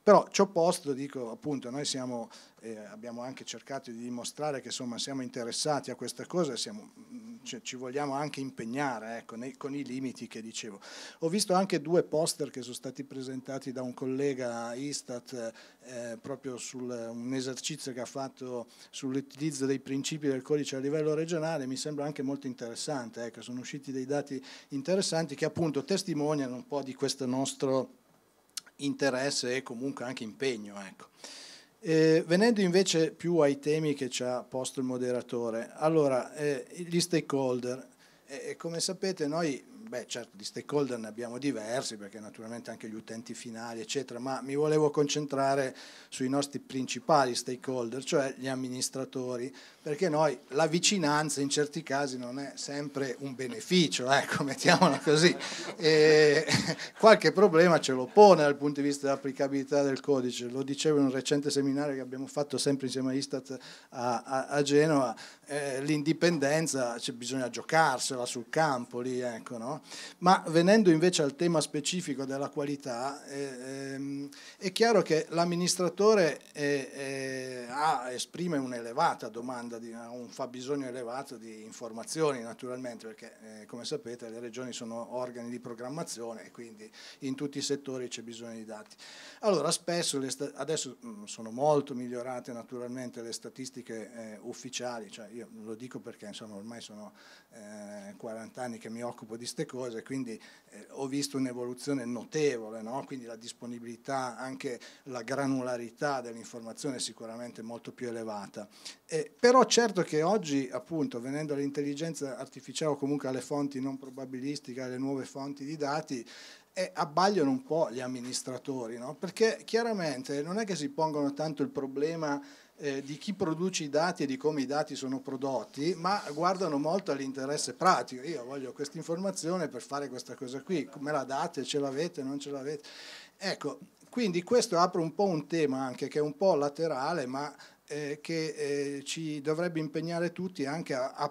Però ciò posto, dico appunto, noi siamo, eh, abbiamo anche cercato di dimostrare che insomma, siamo interessati a questa cosa, siamo, mm, cioè, ci vogliamo anche impegnare ecco, nei, con i limiti che dicevo. Ho visto anche due poster che sono stati presentati da un collega Istat eh, proprio su un esercizio che ha fatto sull'utilizzo dei principi del codice a livello regionale, mi sembra anche molto interessante, ecco, sono usciti dei dati interessanti che appunto testimoniano un po' di questo nostro interesse e comunque anche impegno. Ecco. Eh, venendo invece più ai temi che ci ha posto il moderatore, allora eh, gli stakeholder, eh, come sapete noi beh certo di stakeholder ne abbiamo diversi perché naturalmente anche gli utenti finali eccetera, ma mi volevo concentrare sui nostri principali stakeholder, cioè gli amministratori, perché noi la vicinanza in certi casi non è sempre un beneficio, ecco, mettiamola così. E qualche problema ce lo pone dal punto di vista dell'applicabilità del codice, lo dicevo in un recente seminario che abbiamo fatto sempre insieme a Istat a, a, a Genova, eh, l'indipendenza cioè, bisogna giocarsela sul campo lì, ecco, no? ma venendo invece al tema specifico della qualità, eh, ehm, è chiaro che l'amministratore eh, ah, esprime un'elevata domanda, di, un fabbisogno elevato di informazioni naturalmente, perché eh, come sapete le regioni sono organi di programmazione e quindi in tutti i settori c'è bisogno di dati. Allora spesso, adesso mh, mm, sono molto migliorate naturalmente le statistiche eh, ufficiali, cioè io io lo dico perché insomma, ormai sono eh, 40 anni che mi occupo di queste cose, quindi eh, ho visto un'evoluzione notevole, no? quindi la disponibilità, anche la granularità dell'informazione è sicuramente molto più elevata. Eh, però certo che oggi, appunto, venendo all'intelligenza artificiale o comunque alle fonti non probabilistiche, alle nuove fonti di dati, e eh, abbagliano un po' gli amministratori, no? perché chiaramente non è che si pongono tanto il problema eh, di chi produce i dati e di come i dati sono prodotti, ma guardano molto all'interesse pratico. Io voglio questa informazione per fare questa cosa qui, me la date, ce l'avete, non ce l'avete. Ecco, quindi questo apre un po' un tema anche che è un po' laterale, ma eh, che eh, ci dovrebbe impegnare tutti anche a, a,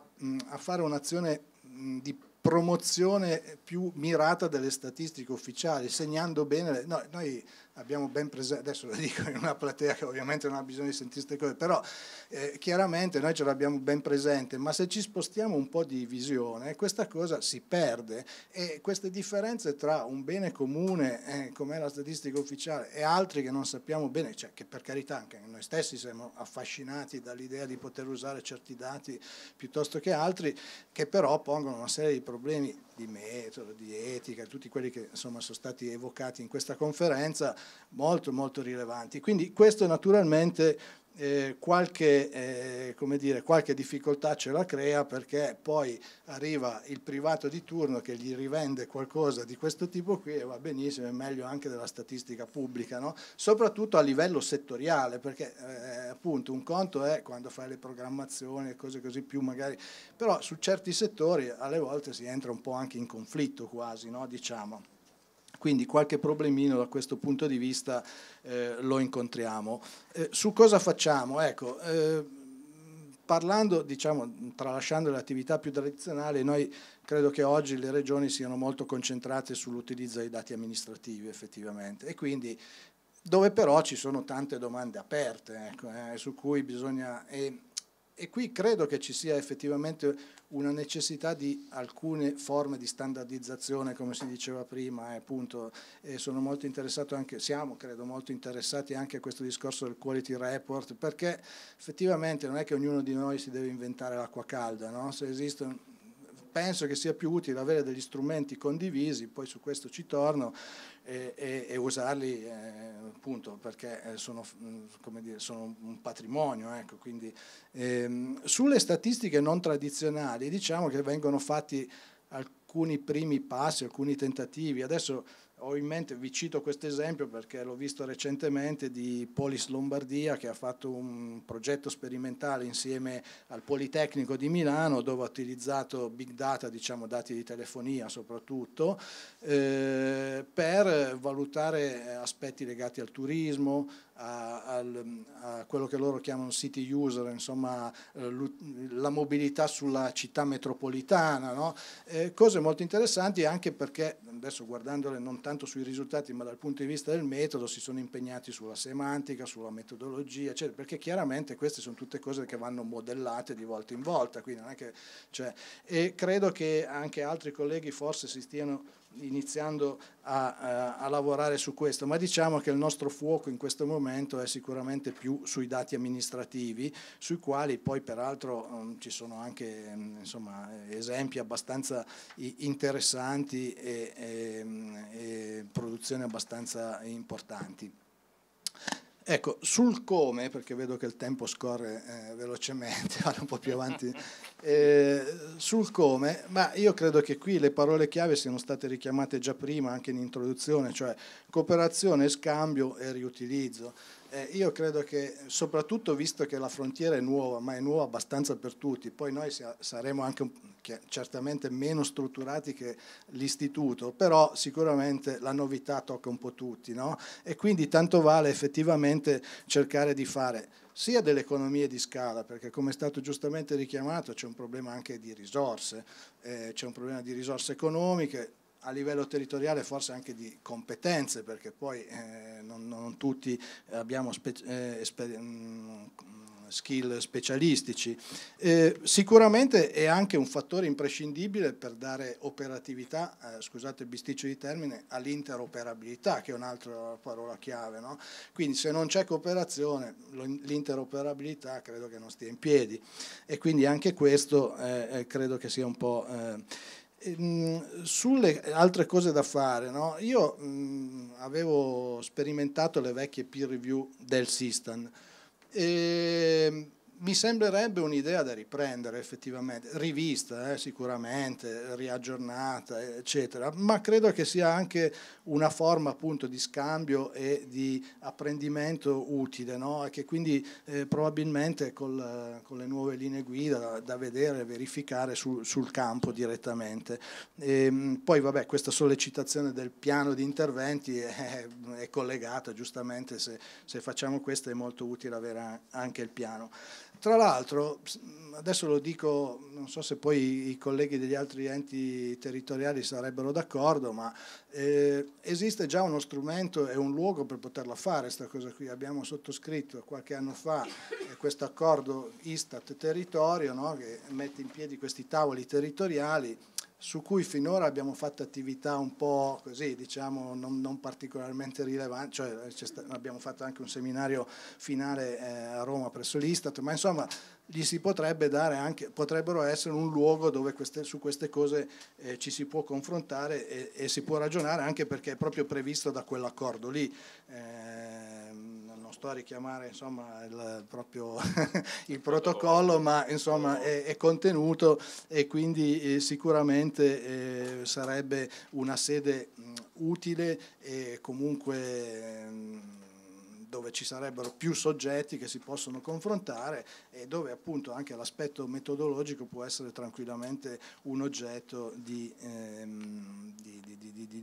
a fare un'azione di promozione più mirata delle statistiche ufficiali, segnando bene, le, no, noi abbiamo ben presente, adesso lo dico in una platea che ovviamente non ha bisogno di sentire queste cose, però eh, chiaramente noi ce l'abbiamo ben presente, ma se ci spostiamo un po' di visione questa cosa si perde e queste differenze tra un bene comune, eh, come la statistica ufficiale, e altri che non sappiamo bene, cioè che per carità anche noi stessi siamo affascinati dall'idea di poter usare certi dati piuttosto che altri, che però pongono una serie di problemi di metodo, di etica, tutti quelli che insomma, sono stati evocati in questa conferenza, molto molto rilevanti. Quindi questo naturalmente eh, qualche, eh, dire, qualche, difficoltà ce la crea perché poi arriva il privato di turno che gli rivende qualcosa di questo tipo qui e va benissimo, è meglio anche della statistica pubblica, no? soprattutto a livello settoriale, perché eh, appunto un conto è quando fai le programmazioni e cose così più magari, però su certi settori alle volte si entra un po' anche in conflitto quasi, no? diciamo. Quindi qualche problemino da questo punto di vista eh, lo incontriamo. Eh, su cosa facciamo? Ecco, eh, parlando, diciamo, tralasciando le attività più tradizionali, noi credo che oggi le regioni siano molto concentrate sull'utilizzo dei dati amministrativi effettivamente e quindi dove però ci sono tante domande aperte ecco, eh, su cui bisogna... E, e qui credo che ci sia effettivamente una necessità di alcune forme di standardizzazione, come si diceva prima, eh, appunto, e sono molto interessato anche, siamo credo molto interessati anche a questo discorso del quality report, perché effettivamente non è che ognuno di noi si deve inventare l'acqua calda, no? se esiste penso che sia più utile avere degli strumenti condivisi, poi su questo ci torno, e, e, e usarli eh, appunto perché eh, sono, dire, sono un patrimonio. Ecco, quindi, ehm, sulle statistiche non tradizionali diciamo che vengono fatti alcuni primi passi, alcuni tentativi. Adesso ho in mente, vi cito questo esempio perché l'ho visto recentemente, di Polis Lombardia che ha fatto un progetto sperimentale insieme al Politecnico di Milano dove ha utilizzato big data, diciamo dati di telefonia soprattutto, eh, per valutare aspetti legati al turismo, a, a, quello che loro chiamano city user, insomma eh, la mobilità sulla città metropolitana, no? eh, cose molto interessanti anche perché adesso guardandole non tanto sui risultati ma dal punto di vista del metodo si sono impegnati sulla semantica, sulla metodologia, eccetera, perché chiaramente queste sono tutte cose che vanno modellate di volta in volta, quindi non è che, cioè, e credo che anche altri colleghi forse si stiano iniziando a, eh, a, lavorare su questo, ma diciamo che il nostro fuoco in questo momento è sicuramente più sui dati amministrativi, sui quali poi peraltro mm, ci sono anche mm, insomma, esempi abbastanza interessanti e, e, mm, e produzioni abbastanza importanti. Ecco, sul come, perché vedo che il tempo scorre eh, velocemente, vado un po' più avanti, eh, sul come, ma io credo che qui le parole chiave siano state richiamate già prima, anche in introduzione, cioè cooperazione, scambio e riutilizzo. Eh, io credo che, soprattutto visto che la frontiera è nuova, ma è nuova abbastanza per tutti, poi noi saremo anche certamente meno strutturati che l'istituto, però sicuramente la novità tocca un po' tutti, no? E quindi tanto vale effettivamente cercare di fare sia delle economie di scala, perché come è stato giustamente richiamato c'è un problema anche di risorse, eh, c'è un problema di risorse economiche, a livello territoriale forse anche di competenze, perché poi eh, non, non, tutti abbiamo spe eh, mm, skill specialistici. Eh, sicuramente è anche un fattore imprescindibile per dare operatività, eh, scusate il bisticcio di termine, all'interoperabilità, che è un'altra parola chiave. No? Quindi se non c'è cooperazione, l'interoperabilità credo che non stia in piedi e quindi anche questo eh, eh credo che sia un po' eh, Ehm, sulle altre cose da fare, no? io mh, mm, avevo sperimentato le vecchie peer review del Sistan. E ehm, mi sembrerebbe un'idea da riprendere effettivamente, rivista eh, sicuramente, riaggiornata, eccetera, ma credo che sia anche una forma appunto di scambio e di apprendimento utile, no? che quindi eh, probabilmente col, con le nuove linee guida da, da vedere, verificare su, sul campo direttamente. E, ehm, poi vabbè, questa sollecitazione del piano di interventi è, è collegata giustamente, se, se facciamo questo è molto utile avere anche il piano. Tra l'altro, adesso lo dico, non so se poi i colleghi degli altri enti territoriali sarebbero d'accordo, ma eh, esiste già uno strumento e un luogo per poterla fare, questa cosa qui. Abbiamo sottoscritto qualche anno fa eh, questo accordo Istat-Territorio no, che mette in piedi questi tavoli territoriali su cui finora abbiamo fatto attività un po' così, diciamo, non, non particolarmente rilevanti, cioè abbiamo fatto anche un seminario finale eh, a Roma presso l'Istat, ma insomma gli si potrebbe dare anche, potrebbero essere un luogo dove queste, su queste cose eh, ci si può confrontare e, e, si può ragionare anche perché è proprio previsto da quell'accordo lì. Eh, sto a richiamare insomma, il, proprio il protocollo, ma insomma, è, è, contenuto e quindi eh, sicuramente eh, sarebbe una sede mh, utile e comunque... Mh, dove ci sarebbero più soggetti che si possono confrontare e dove appunto anche l'aspetto metodologico può essere tranquillamente un oggetto di, ehm,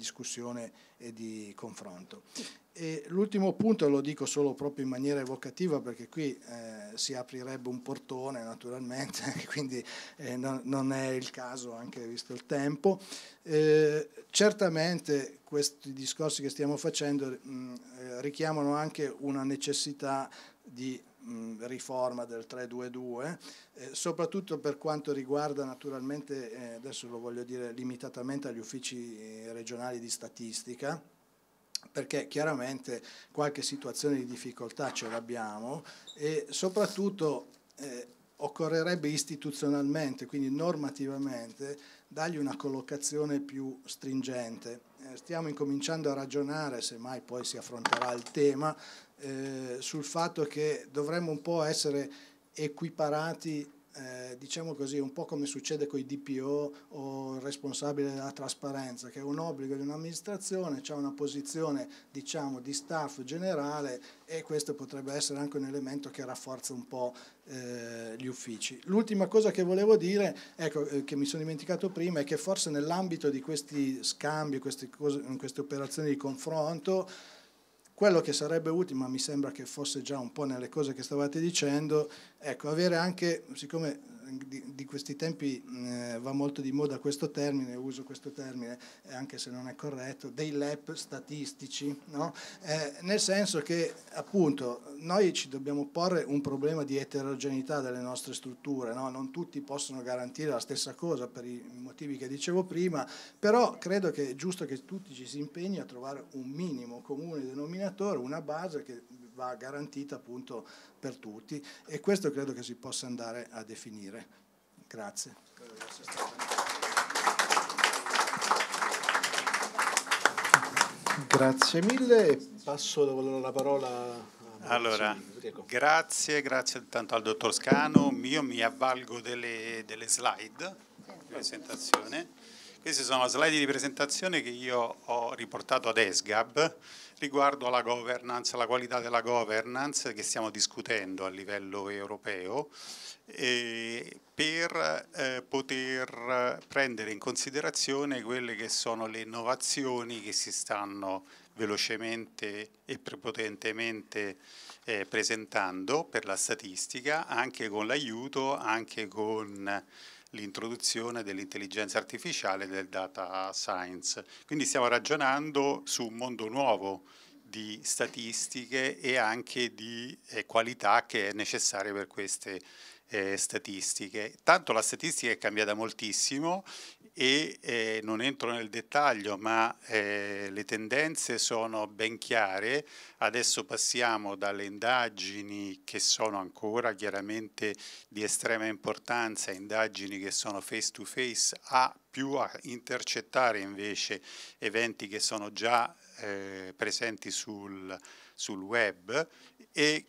discussione e di confronto. l'ultimo punto, lo dico solo proprio in maniera evocativa perché qui eh, si aprirebbe un portone naturalmente, quindi eh, non, non, è il caso anche visto il tempo. Eh, certamente questi discorsi che stiamo facendo mh, eh, richiamano anche una necessità di riforma del 322, eh, soprattutto per quanto riguarda naturalmente, eh, adesso lo voglio dire limitatamente agli uffici eh, regionali di statistica, perché chiaramente qualche situazione di difficoltà ce l'abbiamo e soprattutto eh, occorrerebbe istituzionalmente, quindi normativamente, dargli una collocazione più stringente. Eh, stiamo incominciando a ragionare, semmai poi si affronterà il tema, eh, sul fatto che dovremmo un po' essere equiparati eh, diciamo così, un po' come succede con i DPO o il responsabile della trasparenza, che è un obbligo di un'amministrazione, c'è una posizione diciamo, di staff generale e questo potrebbe essere anche un elemento che rafforza un po' eh, gli uffici. L'ultima cosa che volevo dire, ecco, eh, che mi sono dimenticato prima, è che forse nell'ambito di questi scambi, queste, cose, queste operazioni di confronto, quello che sarebbe utile, ma mi sembra che fosse già un po' nelle cose che stavate dicendo, Ecco, avere anche, siccome eh, di, di questi tempi eh, va molto di moda questo termine, uso questo termine eh, anche se non è corretto, dei lab statistici, no? eh, nel senso che appunto noi ci dobbiamo porre un problema di eterogeneità delle nostre strutture, no? non tutti possono garantire la stessa cosa per i motivi che dicevo prima, però credo che è giusto che tutti ci si impegni a trovare un minimo comune denominatore, una base che va garantita appunto per tutti e questo credo che si possa andare a definire. Grazie. Grazie mille, passo la parola a allora, grazie, grazie tanto al dottor Scano, io mi avvalgo delle, delle slide di presentazione, queste sono slide di presentazione che io ho riportato ad ESGAB, riguardo alla governance, alla qualità della governance che stiamo discutendo a livello europeo per eh, poter eh, prendere in considerazione quelle che sono le innovazioni che si stanno velocemente e prepotentemente eh, presentando per la statistica, anche con l'aiuto, anche con l'introduzione dell'intelligenza artificiale e del data science. Quindi stiamo ragionando su un mondo nuovo di statistiche e anche di eh, qualità che è necessaria per queste eh, statistiche. Tanto la statistica è cambiata moltissimo e eh, non entro nel dettaglio, ma eh, le tendenze sono ben chiare. Adesso passiamo dalle indagini che sono ancora chiaramente di estrema importanza, indagini che sono face to face, a più a intercettare invece eventi che sono già eh, presenti sul, sul web e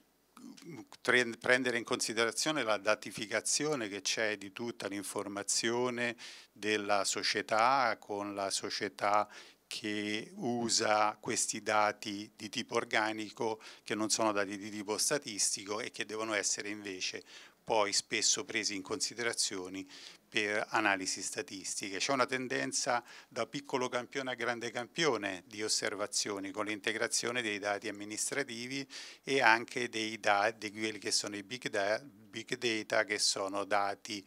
prendere in considerazione la datificazione che c'è di tutta l'informazione della società con la società che usa questi dati di tipo organico che non sono dati di tipo statistico e che devono essere invece poi spesso presi in considerazione per analisi statistiche. C'è una tendenza da piccolo campione a grande campione di osservazioni con l'integrazione dei dati amministrativi e anche dei dati, di quelli che sono i big, da, big data, che sono dati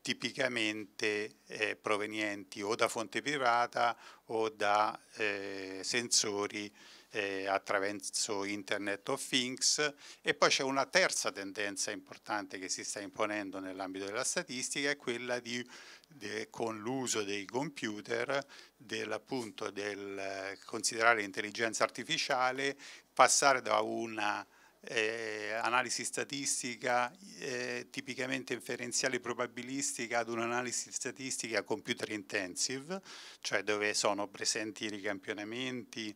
tipicamente eh, provenienti o da fonte privata o da eh, sensori eh, attraverso Internet of Things e poi c'è una terza tendenza importante che si sta imponendo nell'ambito della statistica è quella di, de, con l'uso dei computer del, appunto, del considerare l'intelligenza artificiale passare da un'analisi eh, statistica eh, tipicamente inferenziale probabilistica ad un'analisi statistica computer intensive, cioè dove sono presenti i ricampionamenti,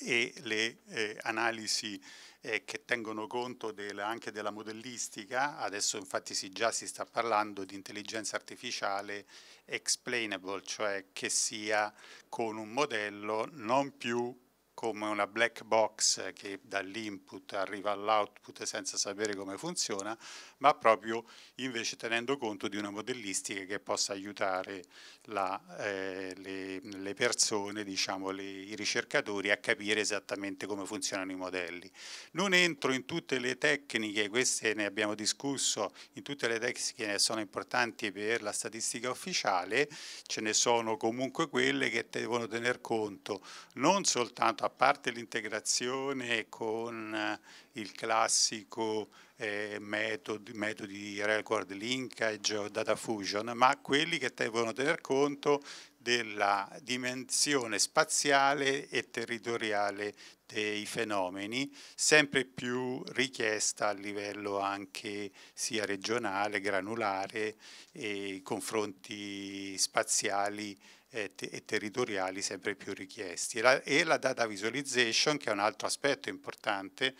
e le eh, analisi eh, che tengono conto del, anche della modellistica, adesso infatti si, già si sta parlando di intelligenza artificiale explainable, cioè che sia con un modello non più come una black box eh, che dall'input arriva all'output senza sapere come funziona, ma proprio invece tenendo conto di una modellistica che possa aiutare la, eh, le, le, persone, diciamo, le, i ricercatori a capire esattamente come funzionano i modelli. Non entro in tutte le tecniche, queste ne abbiamo discusso, in tutte le tecniche che sono importanti per la statistica ufficiale, ce ne sono comunque quelle che devono tener conto non soltanto, a parte l'integrazione con il classico eh, metodi, metodi di record linkage o data fusion, ma quelli che devono tener conto della dimensione spaziale e territoriale dei fenomeni, sempre più richiesta a livello anche sia regionale, granulare e confronti spaziali eh, e, territoriali sempre più richiesti. La e la data visualization, che è un altro aspetto importante,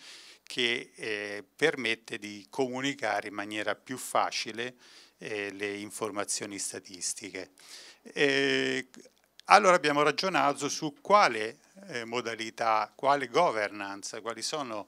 che eh, permette di comunicare in maniera più facile eh, le informazioni statistiche. E eh, allora abbiamo ragionato su quale eh, modalità, quale governance, quali sono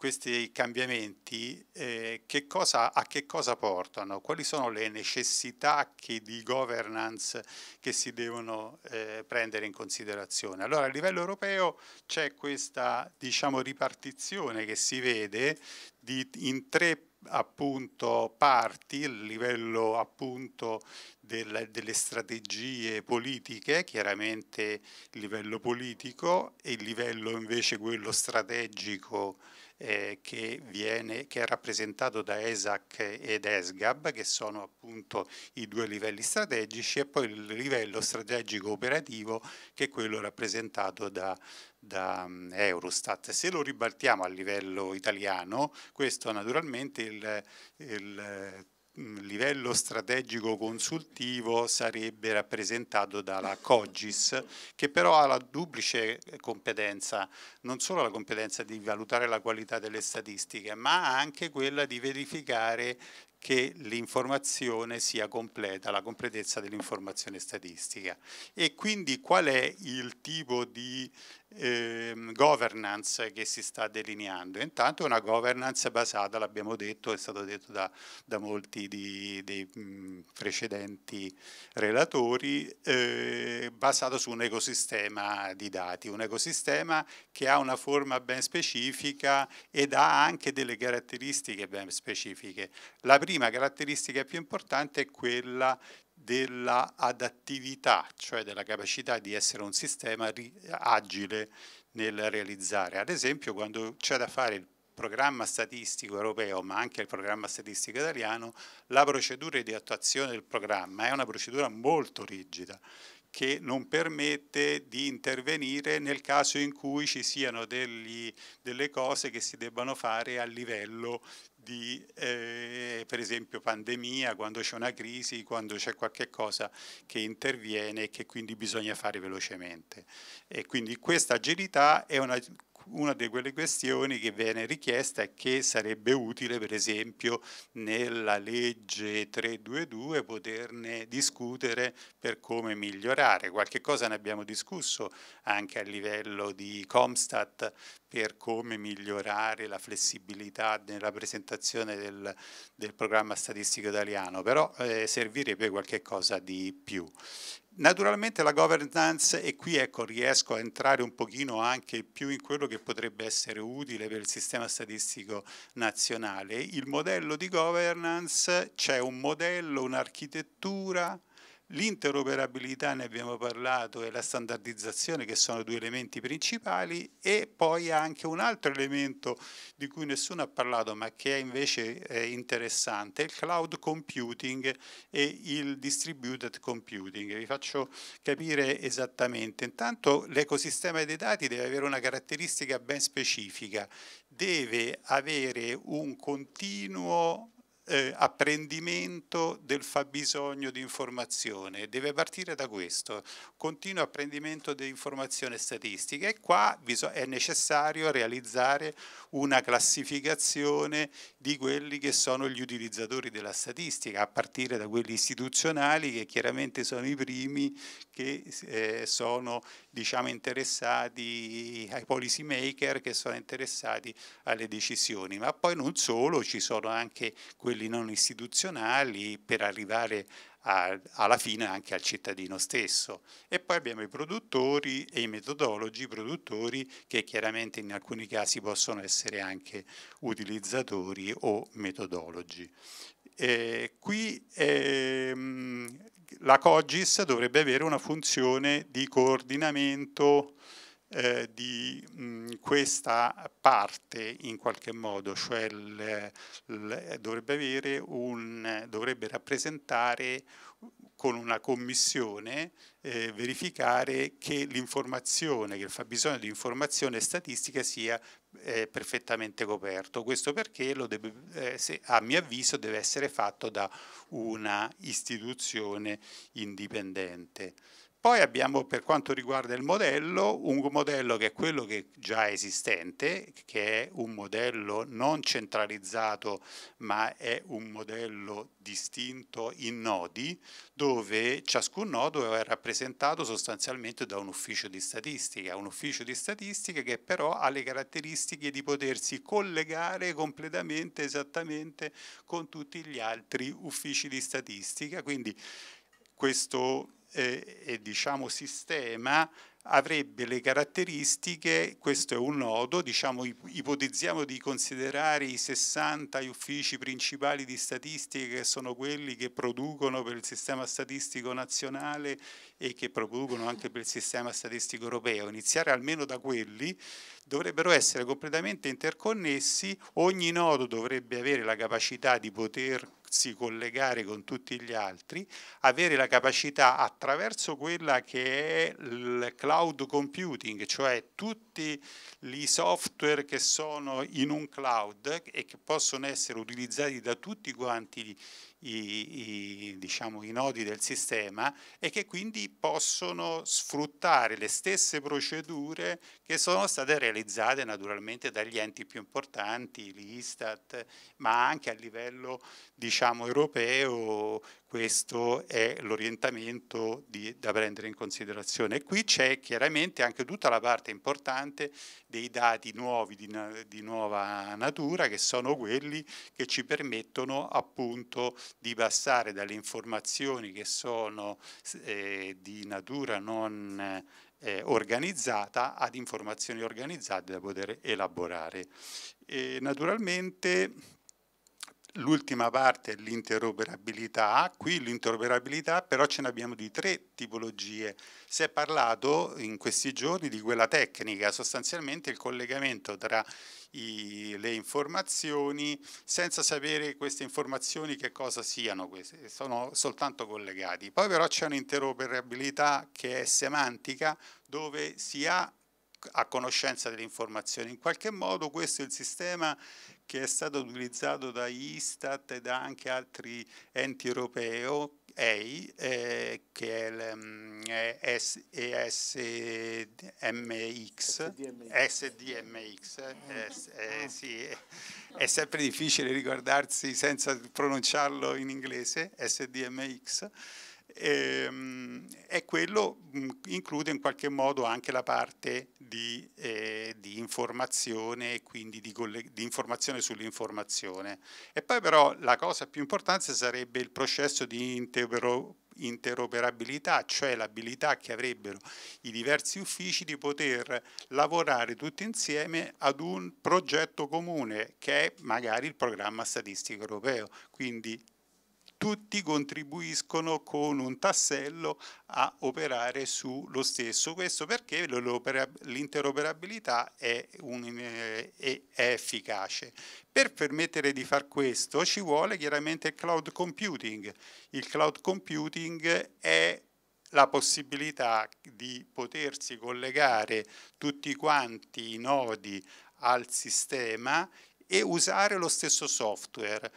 questi cambiamenti eh, che cosa, a che cosa portano? Quali sono le necessità che, di governance che si devono eh, prendere in considerazione? Allora a livello europeo c'è questa diciamo, ripartizione che si vede di, in tre appunto parti, il livello appunto del, delle strategie politiche, chiaramente il livello politico e il livello invece quello strategico eh, che, viene, che, è rappresentato da ESAC ed ESGAB, che sono appunto i due livelli strategici, e poi il livello strategico operativo, che è quello rappresentato da, da mm, Eurostat. Se lo ribaltiamo a livello italiano, questo naturalmente il, il Mm, livello strategico consultivo sarebbe rappresentato dalla COGIS, che però ha la duplice competenza, non solo la competenza di valutare la qualità delle statistiche, ma anche quella di verificare che l'informazione sia completa, la completezza dell'informazione statistica. E quindi qual è il tipo di ehm, governance che si sta delineando. Intanto è una governance basata, l'abbiamo detto, è stato detto da, da molti di, dei mh, mm, precedenti relatori, eh, basata su un ecosistema di dati, un ecosistema che ha una forma ben specifica ed ha anche delle caratteristiche ben specifiche. La prima caratteristica più importante è quella della adattività, cioè della capacità di essere un sistema agile nel realizzare. Ad esempio, quando c'è da fare il programma statistico europeo, ma anche il programma statistico italiano, la procedura di attuazione del programma è una procedura molto rigida che non permette di intervenire nel caso in cui ci siano degli, delle cose che si debbano fare a livello di eh, per esempio pandemia, quando c'è una crisi, quando c'è qualche cosa che interviene e che quindi bisogna fare velocemente. E quindi questa agilità è una una di quelle questioni che viene richiesta e che sarebbe utile per esempio nella legge 322 poterne discutere per come migliorare. Qualche cosa ne abbiamo discusso anche a livello di Comstat per come migliorare la flessibilità nella presentazione del, del programma statistico italiano, però eh, servirebbe qualche cosa di più. Naturalmente la governance, e qui ecco, riesco a entrare un pochino anche più in quello che potrebbe essere utile per il sistema statistico nazionale, il modello di governance c'è un modello, un'architettura L'interoperabilità, ne abbiamo parlato, e la standardizzazione che sono due elementi principali e poi anche un altro elemento di cui nessuno ha parlato ma che è invece eh, interessante, il cloud computing e il distributed computing. Vi faccio capire esattamente. Intanto l'ecosistema dei dati deve avere una caratteristica ben specifica, deve avere un continuo eh, apprendimento del fabbisogno di informazione, deve partire da questo, continuo apprendimento di informazione statistica e qua è necessario realizzare una classificazione di quelli che sono gli utilizzatori della statistica, a partire da quelli istituzionali che chiaramente sono i primi che eh, sono diciamo, interessati ai policy maker, che sono interessati alle decisioni, ma poi non solo, ci sono anche quelli quelli non istituzionali per arrivare a, alla fine anche al cittadino stesso. E poi abbiamo i produttori e i metodologi produttori che chiaramente in alcuni casi possono essere anche utilizzatori o metodologi. Eh, qui ehm, la COGIS dovrebbe avere una funzione di coordinamento eh, di mh, questa parte in qualche modo, cioè l, l, dovrebbe, un, dovrebbe rappresentare con una commissione eh, verificare che l'informazione, che il fabbisogno di informazione statistica sia eh, perfettamente coperto. Questo perché deve, eh, se, a mio avviso deve essere fatto da una istituzione indipendente. Poi abbiamo per quanto riguarda il modello, un modello che è quello che è già esistente, che è un modello non centralizzato ma è un modello distinto in nodi, dove ciascun nodo è rappresentato sostanzialmente da un ufficio di statistica, un ufficio di statistica che però ha le caratteristiche di potersi collegare completamente, esattamente con tutti gli altri uffici di statistica, quindi questo eh, e diciamo sistema avrebbe le caratteristiche, questo è un nodo, diciamo, ipotizziamo di considerare i 60 uffici principali di statistica che sono quelli che producono per il sistema statistico nazionale e che producono anche per il sistema statistico europeo, iniziare almeno da quelli, dovrebbero essere completamente interconnessi, ogni nodo dovrebbe avere la capacità di poter sapersi collegare con tutti gli altri, avere la capacità attraverso quella che è il cloud computing, cioè tutti i software che sono in un cloud e che possono essere utilizzati da tutti quanti i, i, diciamo, i nodi del sistema e che quindi possono sfruttare le stesse procedure che sono state realizzate naturalmente dagli enti più importanti, l'Istat, ma anche a livello diciamo, europeo questo è l'orientamento da prendere in considerazione. qui c'è chiaramente anche tutta la parte importante dei dati nuovi di, di nuova natura, che sono quelli che ci permettono appunto di passare dalle informazioni che sono eh, di natura non eh, organizzata ad informazioni organizzate da poter elaborare. E naturalmente L'ultima parte è l'interoperabilità, qui l'interoperabilità però ce ne abbiamo di tre tipologie. Si è parlato in questi giorni di quella tecnica, sostanzialmente il collegamento tra i, le informazioni senza sapere queste informazioni che cosa siano, queste, sono soltanto collegati. Poi però c'è un'interoperabilità che è semantica dove si ha a conoscenza delle informazioni. In qualche modo questo è il sistema che è stato utilizzato da Istat e da anche altri enti europei, EI, eh, che è l'ESMX, mm, SDMX, eh, eh, eh, è sempre difficile ricordarsi senza pronunciarlo in inglese, SDMX ehm, e quello mh, mm, include in qualche modo anche la parte di, eh, di informazione e quindi di, di informazione sull'informazione. E poi però la cosa più importante sarebbe il processo di interoperabilità, cioè l'abilità che avrebbero i diversi uffici di poter lavorare tutti insieme ad un progetto comune che è magari il programma statistico europeo. Quindi tutti contribuiscono con un tassello a operare sullo stesso. Questo perché l'interoperabilità è, eh, è, è, efficace. Per permettere di far questo ci vuole chiaramente il cloud computing. Il cloud computing è la possibilità di potersi collegare tutti quanti i nodi al sistema e usare lo stesso software.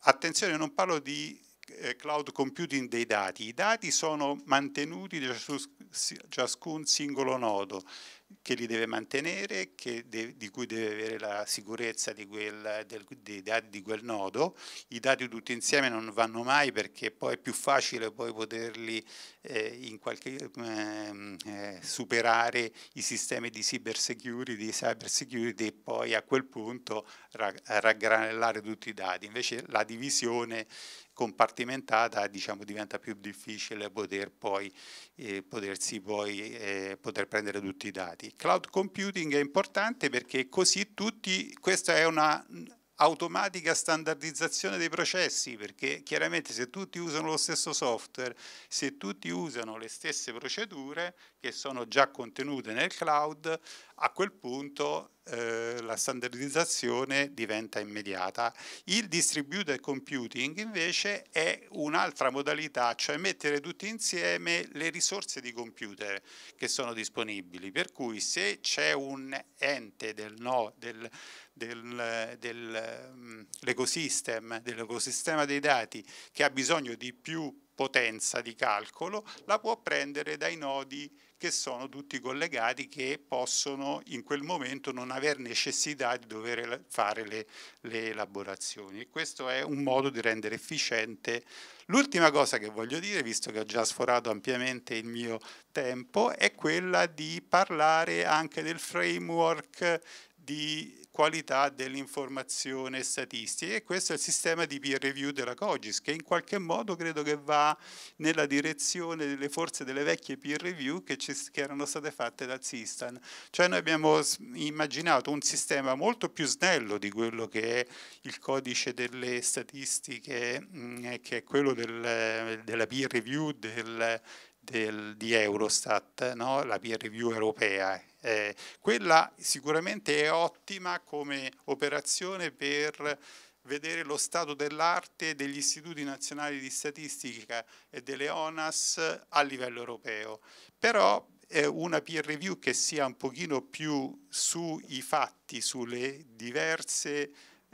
Attenzione, non parlo di eh, cloud computing dei dati, i dati sono mantenuti da ciascun singolo nodo, che li deve mantenere, de di cui deve avere la sicurezza di quel, del, dei dati di quel nodo. I dati tutti insieme non vanno mai perché poi è più facile poi poterli eh, in qualche, ehm, eh, superare i sistemi di cyber security, cyber security e poi a quel punto ra raggranellare tutti i dati. Invece la divisione compartimentata diciamo, diventa più difficile poter poi, eh, potersi poi eh, poter prendere tutti i dati. Cloud computing è importante perché così tutti, questa è una automatica standardizzazione dei processi, perché chiaramente se tutti usano lo stesso software, se tutti usano le stesse procedure che sono già contenute nel cloud, a quel punto eh, la standardizzazione diventa immediata. Il distributed computing invece è un'altra modalità, cioè mettere tutti insieme le risorse di computer che sono disponibili, per cui se c'è un ente del, no, del del, dell'ecosistema, mm, dell'ecosistema dei dati che ha bisogno di più potenza di calcolo, la può prendere dai nodi che sono tutti collegati che possono in quel momento non aver necessità di dover fare le, le elaborazioni. Questo è un modo di rendere efficiente. L'ultima cosa che voglio dire, visto che ho già sforato ampiamente il mio tempo, è quella di parlare anche del framework di qualità dell'informazione statistica e questo è il sistema di peer review della Cogis che in qualche modo credo che va nella direzione delle forze delle vecchie peer review che, ci, che erano state fatte dal Sistan. Cioè noi abbiamo immaginato un sistema molto più snello di quello che è il codice delle statistiche mh, mm, eh, che è quello del, della peer review del, del, di Eurostat, no? la peer review europea eh. Eh, quella sicuramente è ottima come operazione per vedere lo stato dell'arte degli istituti nazionali di statistica e delle ONAS a livello europeo. Però una peer review che sia un pochino più sui fatti, sulle diverse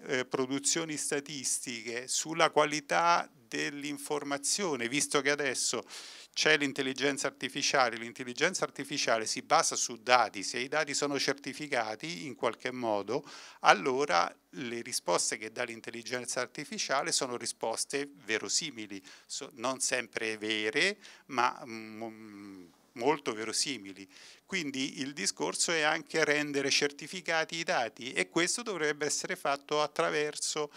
eh, produzioni statistiche, sulla qualità dell'informazione, visto che adesso c'è l'intelligenza artificiale, l'intelligenza artificiale si basa su dati, se i dati sono certificati in qualche modo, allora le risposte che dà l'intelligenza artificiale sono risposte verosimili, so, non sempre vere, ma mm, mm, molto verosimili. Quindi il discorso è anche rendere certificati i dati e questo dovrebbe essere fatto attraverso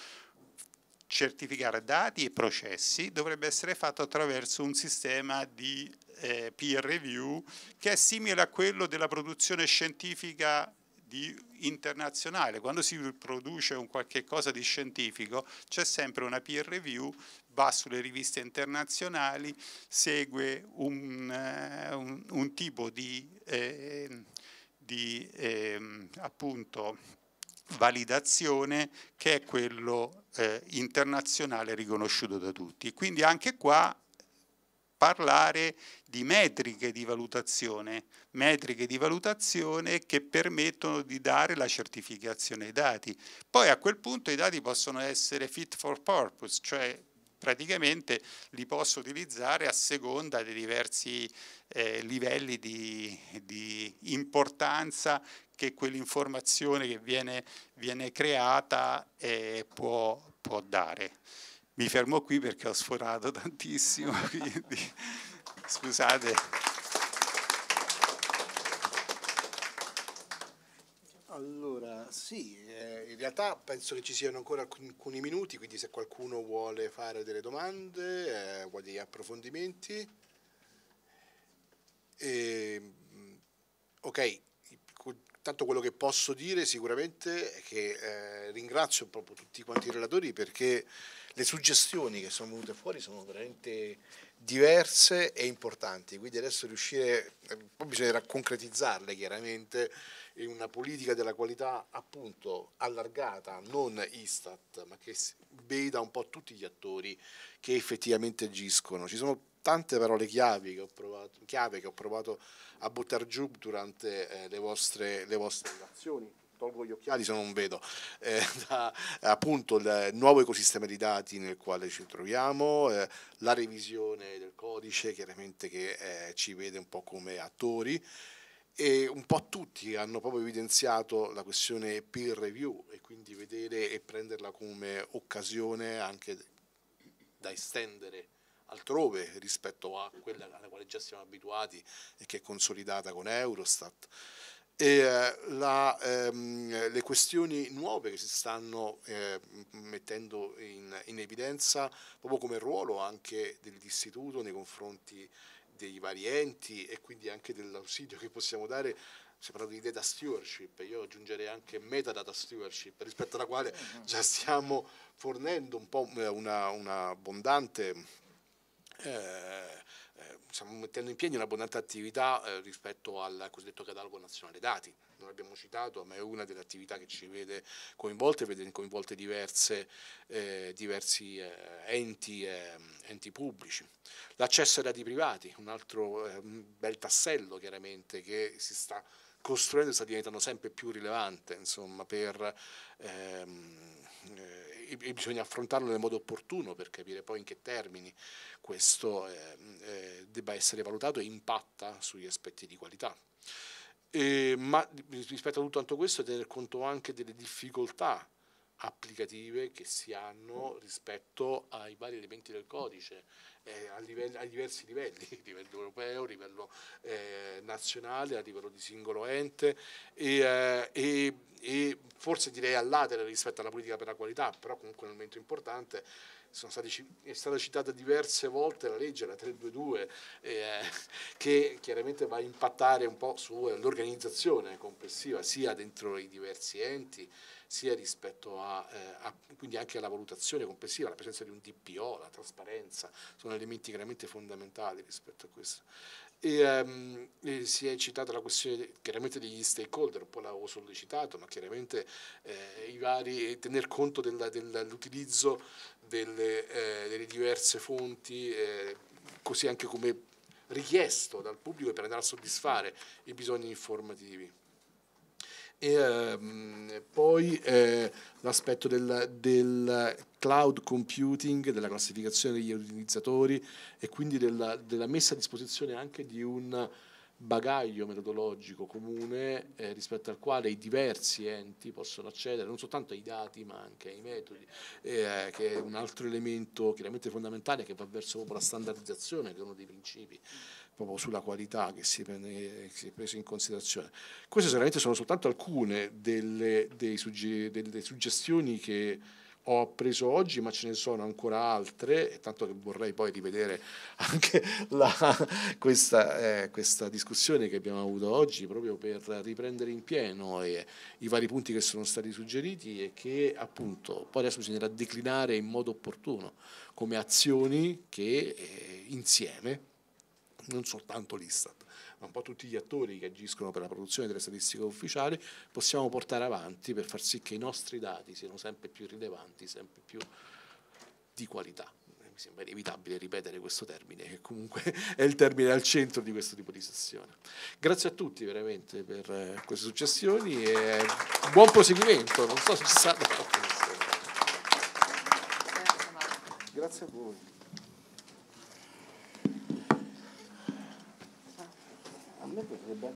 certificare dati e processi dovrebbe essere fatto attraverso un sistema di eh, peer review che è simile a quello della produzione scientifica internazionale. Quando si produce un qualche cosa di scientifico c'è sempre una peer review, va sulle riviste internazionali, segue un, eh, un, un tipo di, eh, di eh, appunto validazione che è quello eh, internazionale riconosciuto da tutti. Quindi anche qua parlare di metriche di valutazione, metriche di valutazione che permettono di dare la certificazione ai dati. Poi a quel punto i dati possono essere fit for purpose, cioè praticamente li posso utilizzare a seconda dei diversi eh, livelli di, di importanza che quell'informazione che viene, viene creata eh, può, può, dare. Mi fermo qui perché ho sforato tantissimo, quindi scusate. Allora, sì, eh, in realtà penso che ci siano ancora alcuni minuti, quindi se qualcuno vuole fare delle domande, eh, vuole degli approfondimenti. Ehm, ok, intanto quello che posso dire sicuramente è che eh, ringrazio proprio tutti quanti i relatori perché le suggestioni che sono venute fuori sono veramente diverse e importanti, quindi adesso riuscire, eh, poi bisognerà concretizzarle chiaramente in una politica della qualità appunto allargata, non Istat, ma che veda un po' tutti gli attori che effettivamente agiscono. Ci sono tante parole chiavi che ho provato, chiave che ho provato a buttare giù durante eh, le, vostre, le vostre relazioni tolgo gli occhiali se non vedo, eh, da, appunto il nuovo ecosistema di dati nel quale ci troviamo, eh, la revisione del codice chiaramente che eh, ci vede un po' come attori e un po' tutti hanno proprio evidenziato la questione peer review e quindi vedere e prenderla come occasione anche da estendere altrove rispetto a quella alla quale già siamo abituati e che è consolidata con Eurostat. E, eh, la, ehm, le questioni nuove che si stanno eh, mettendo in, in, evidenza proprio come ruolo anche dell'istituto nei confronti dei vari enti e quindi anche dell'ausilio che possiamo dare si è parlato di data stewardship, io aggiungerei anche metadata stewardship, rispetto alla quale già stiamo fornendo un po' eh, un'abbondante eh, eh, stiamo mettendo in piedi un'abbondante attività eh, rispetto al cosiddetto catalogo nazionale dati. Non l'abbiamo citato, ma è una delle attività che ci vede coinvolte, vede coinvolte diverse, eh, diversi eh, enti, eh, enti, pubblici. L'accesso ai dati privati, un altro bel tassello chiaramente che si sta costruendo e sta diventando sempre più rilevante insomma, per ehm, e bisogna affrontarlo nel modo opportuno per capire poi in che termini questo eh, eh, debba essere valutato e impatta sugli aspetti di qualità. E, eh, ma rispetto a tutto questo, tener conto anche delle difficoltà applicative che si hanno mm. rispetto ai vari elementi del codice, eh, a, livelli, a, diversi livelli, a livello europeo, a livello eh, nazionale, a livello di singolo ente e, eh, e, e forse direi all'atere rispetto alla politica per la qualità, però comunque è un elemento importante. Stati, è stata citata diverse volte la legge, la 322, eh, che chiaramente va a impattare un po' sull'organizzazione complessiva, sia dentro i diversi enti, sia rispetto a, eh, a, quindi anche alla valutazione complessiva, la presenza di un DPO, la trasparenza, sono elementi chiaramente fondamentali rispetto a questo. E, um, e si è citata la questione chiaramente degli stakeholder, un po' l'avevo sollecitato, ma chiaramente eh, i vari, tener conto dell'utilizzo delle, eh, delle, diverse fonti, eh, così anche come richiesto dal pubblico per andare a soddisfare i bisogni informativi. E ehm, poi eh, l'aspetto del, del, cloud computing, della classificazione degli utilizzatori e quindi della, della messa a disposizione anche di un bagaglio metodologico comune eh, rispetto al quale i diversi enti possono accedere non soltanto ai dati ma anche ai metodi, eh, che è un altro elemento chiaramente fondamentale che va verso la standardizzazione, che è uno dei principi proprio sulla qualità che si, prende, che si è presa in considerazione. Queste solamente sono soltanto alcune delle, sugge, delle suggestioni che ho appreso oggi, ma ce ne sono ancora altre, tanto che vorrei poi rivedere anche la, questa, eh, questa, discussione che abbiamo avuto oggi, proprio per riprendere in pieno eh, i vari punti che sono stati suggeriti e che appunto poi adesso bisognerà declinare in modo opportuno come azioni che eh, insieme non soltanto l'Istat, ma un po' tutti gli attori che agiscono per la produzione delle statistiche ufficiali, possiamo portare avanti per far sì che i nostri dati siano sempre più rilevanti, sempre più di qualità. Eh, mi sembra inevitabile ripetere questo termine, che comunque è il termine al centro di questo tipo di sessione. Grazie a tutti veramente per eh, queste suggestioni e buon proseguimento. Non so se ci sarà. Grazie a voi. look at her, but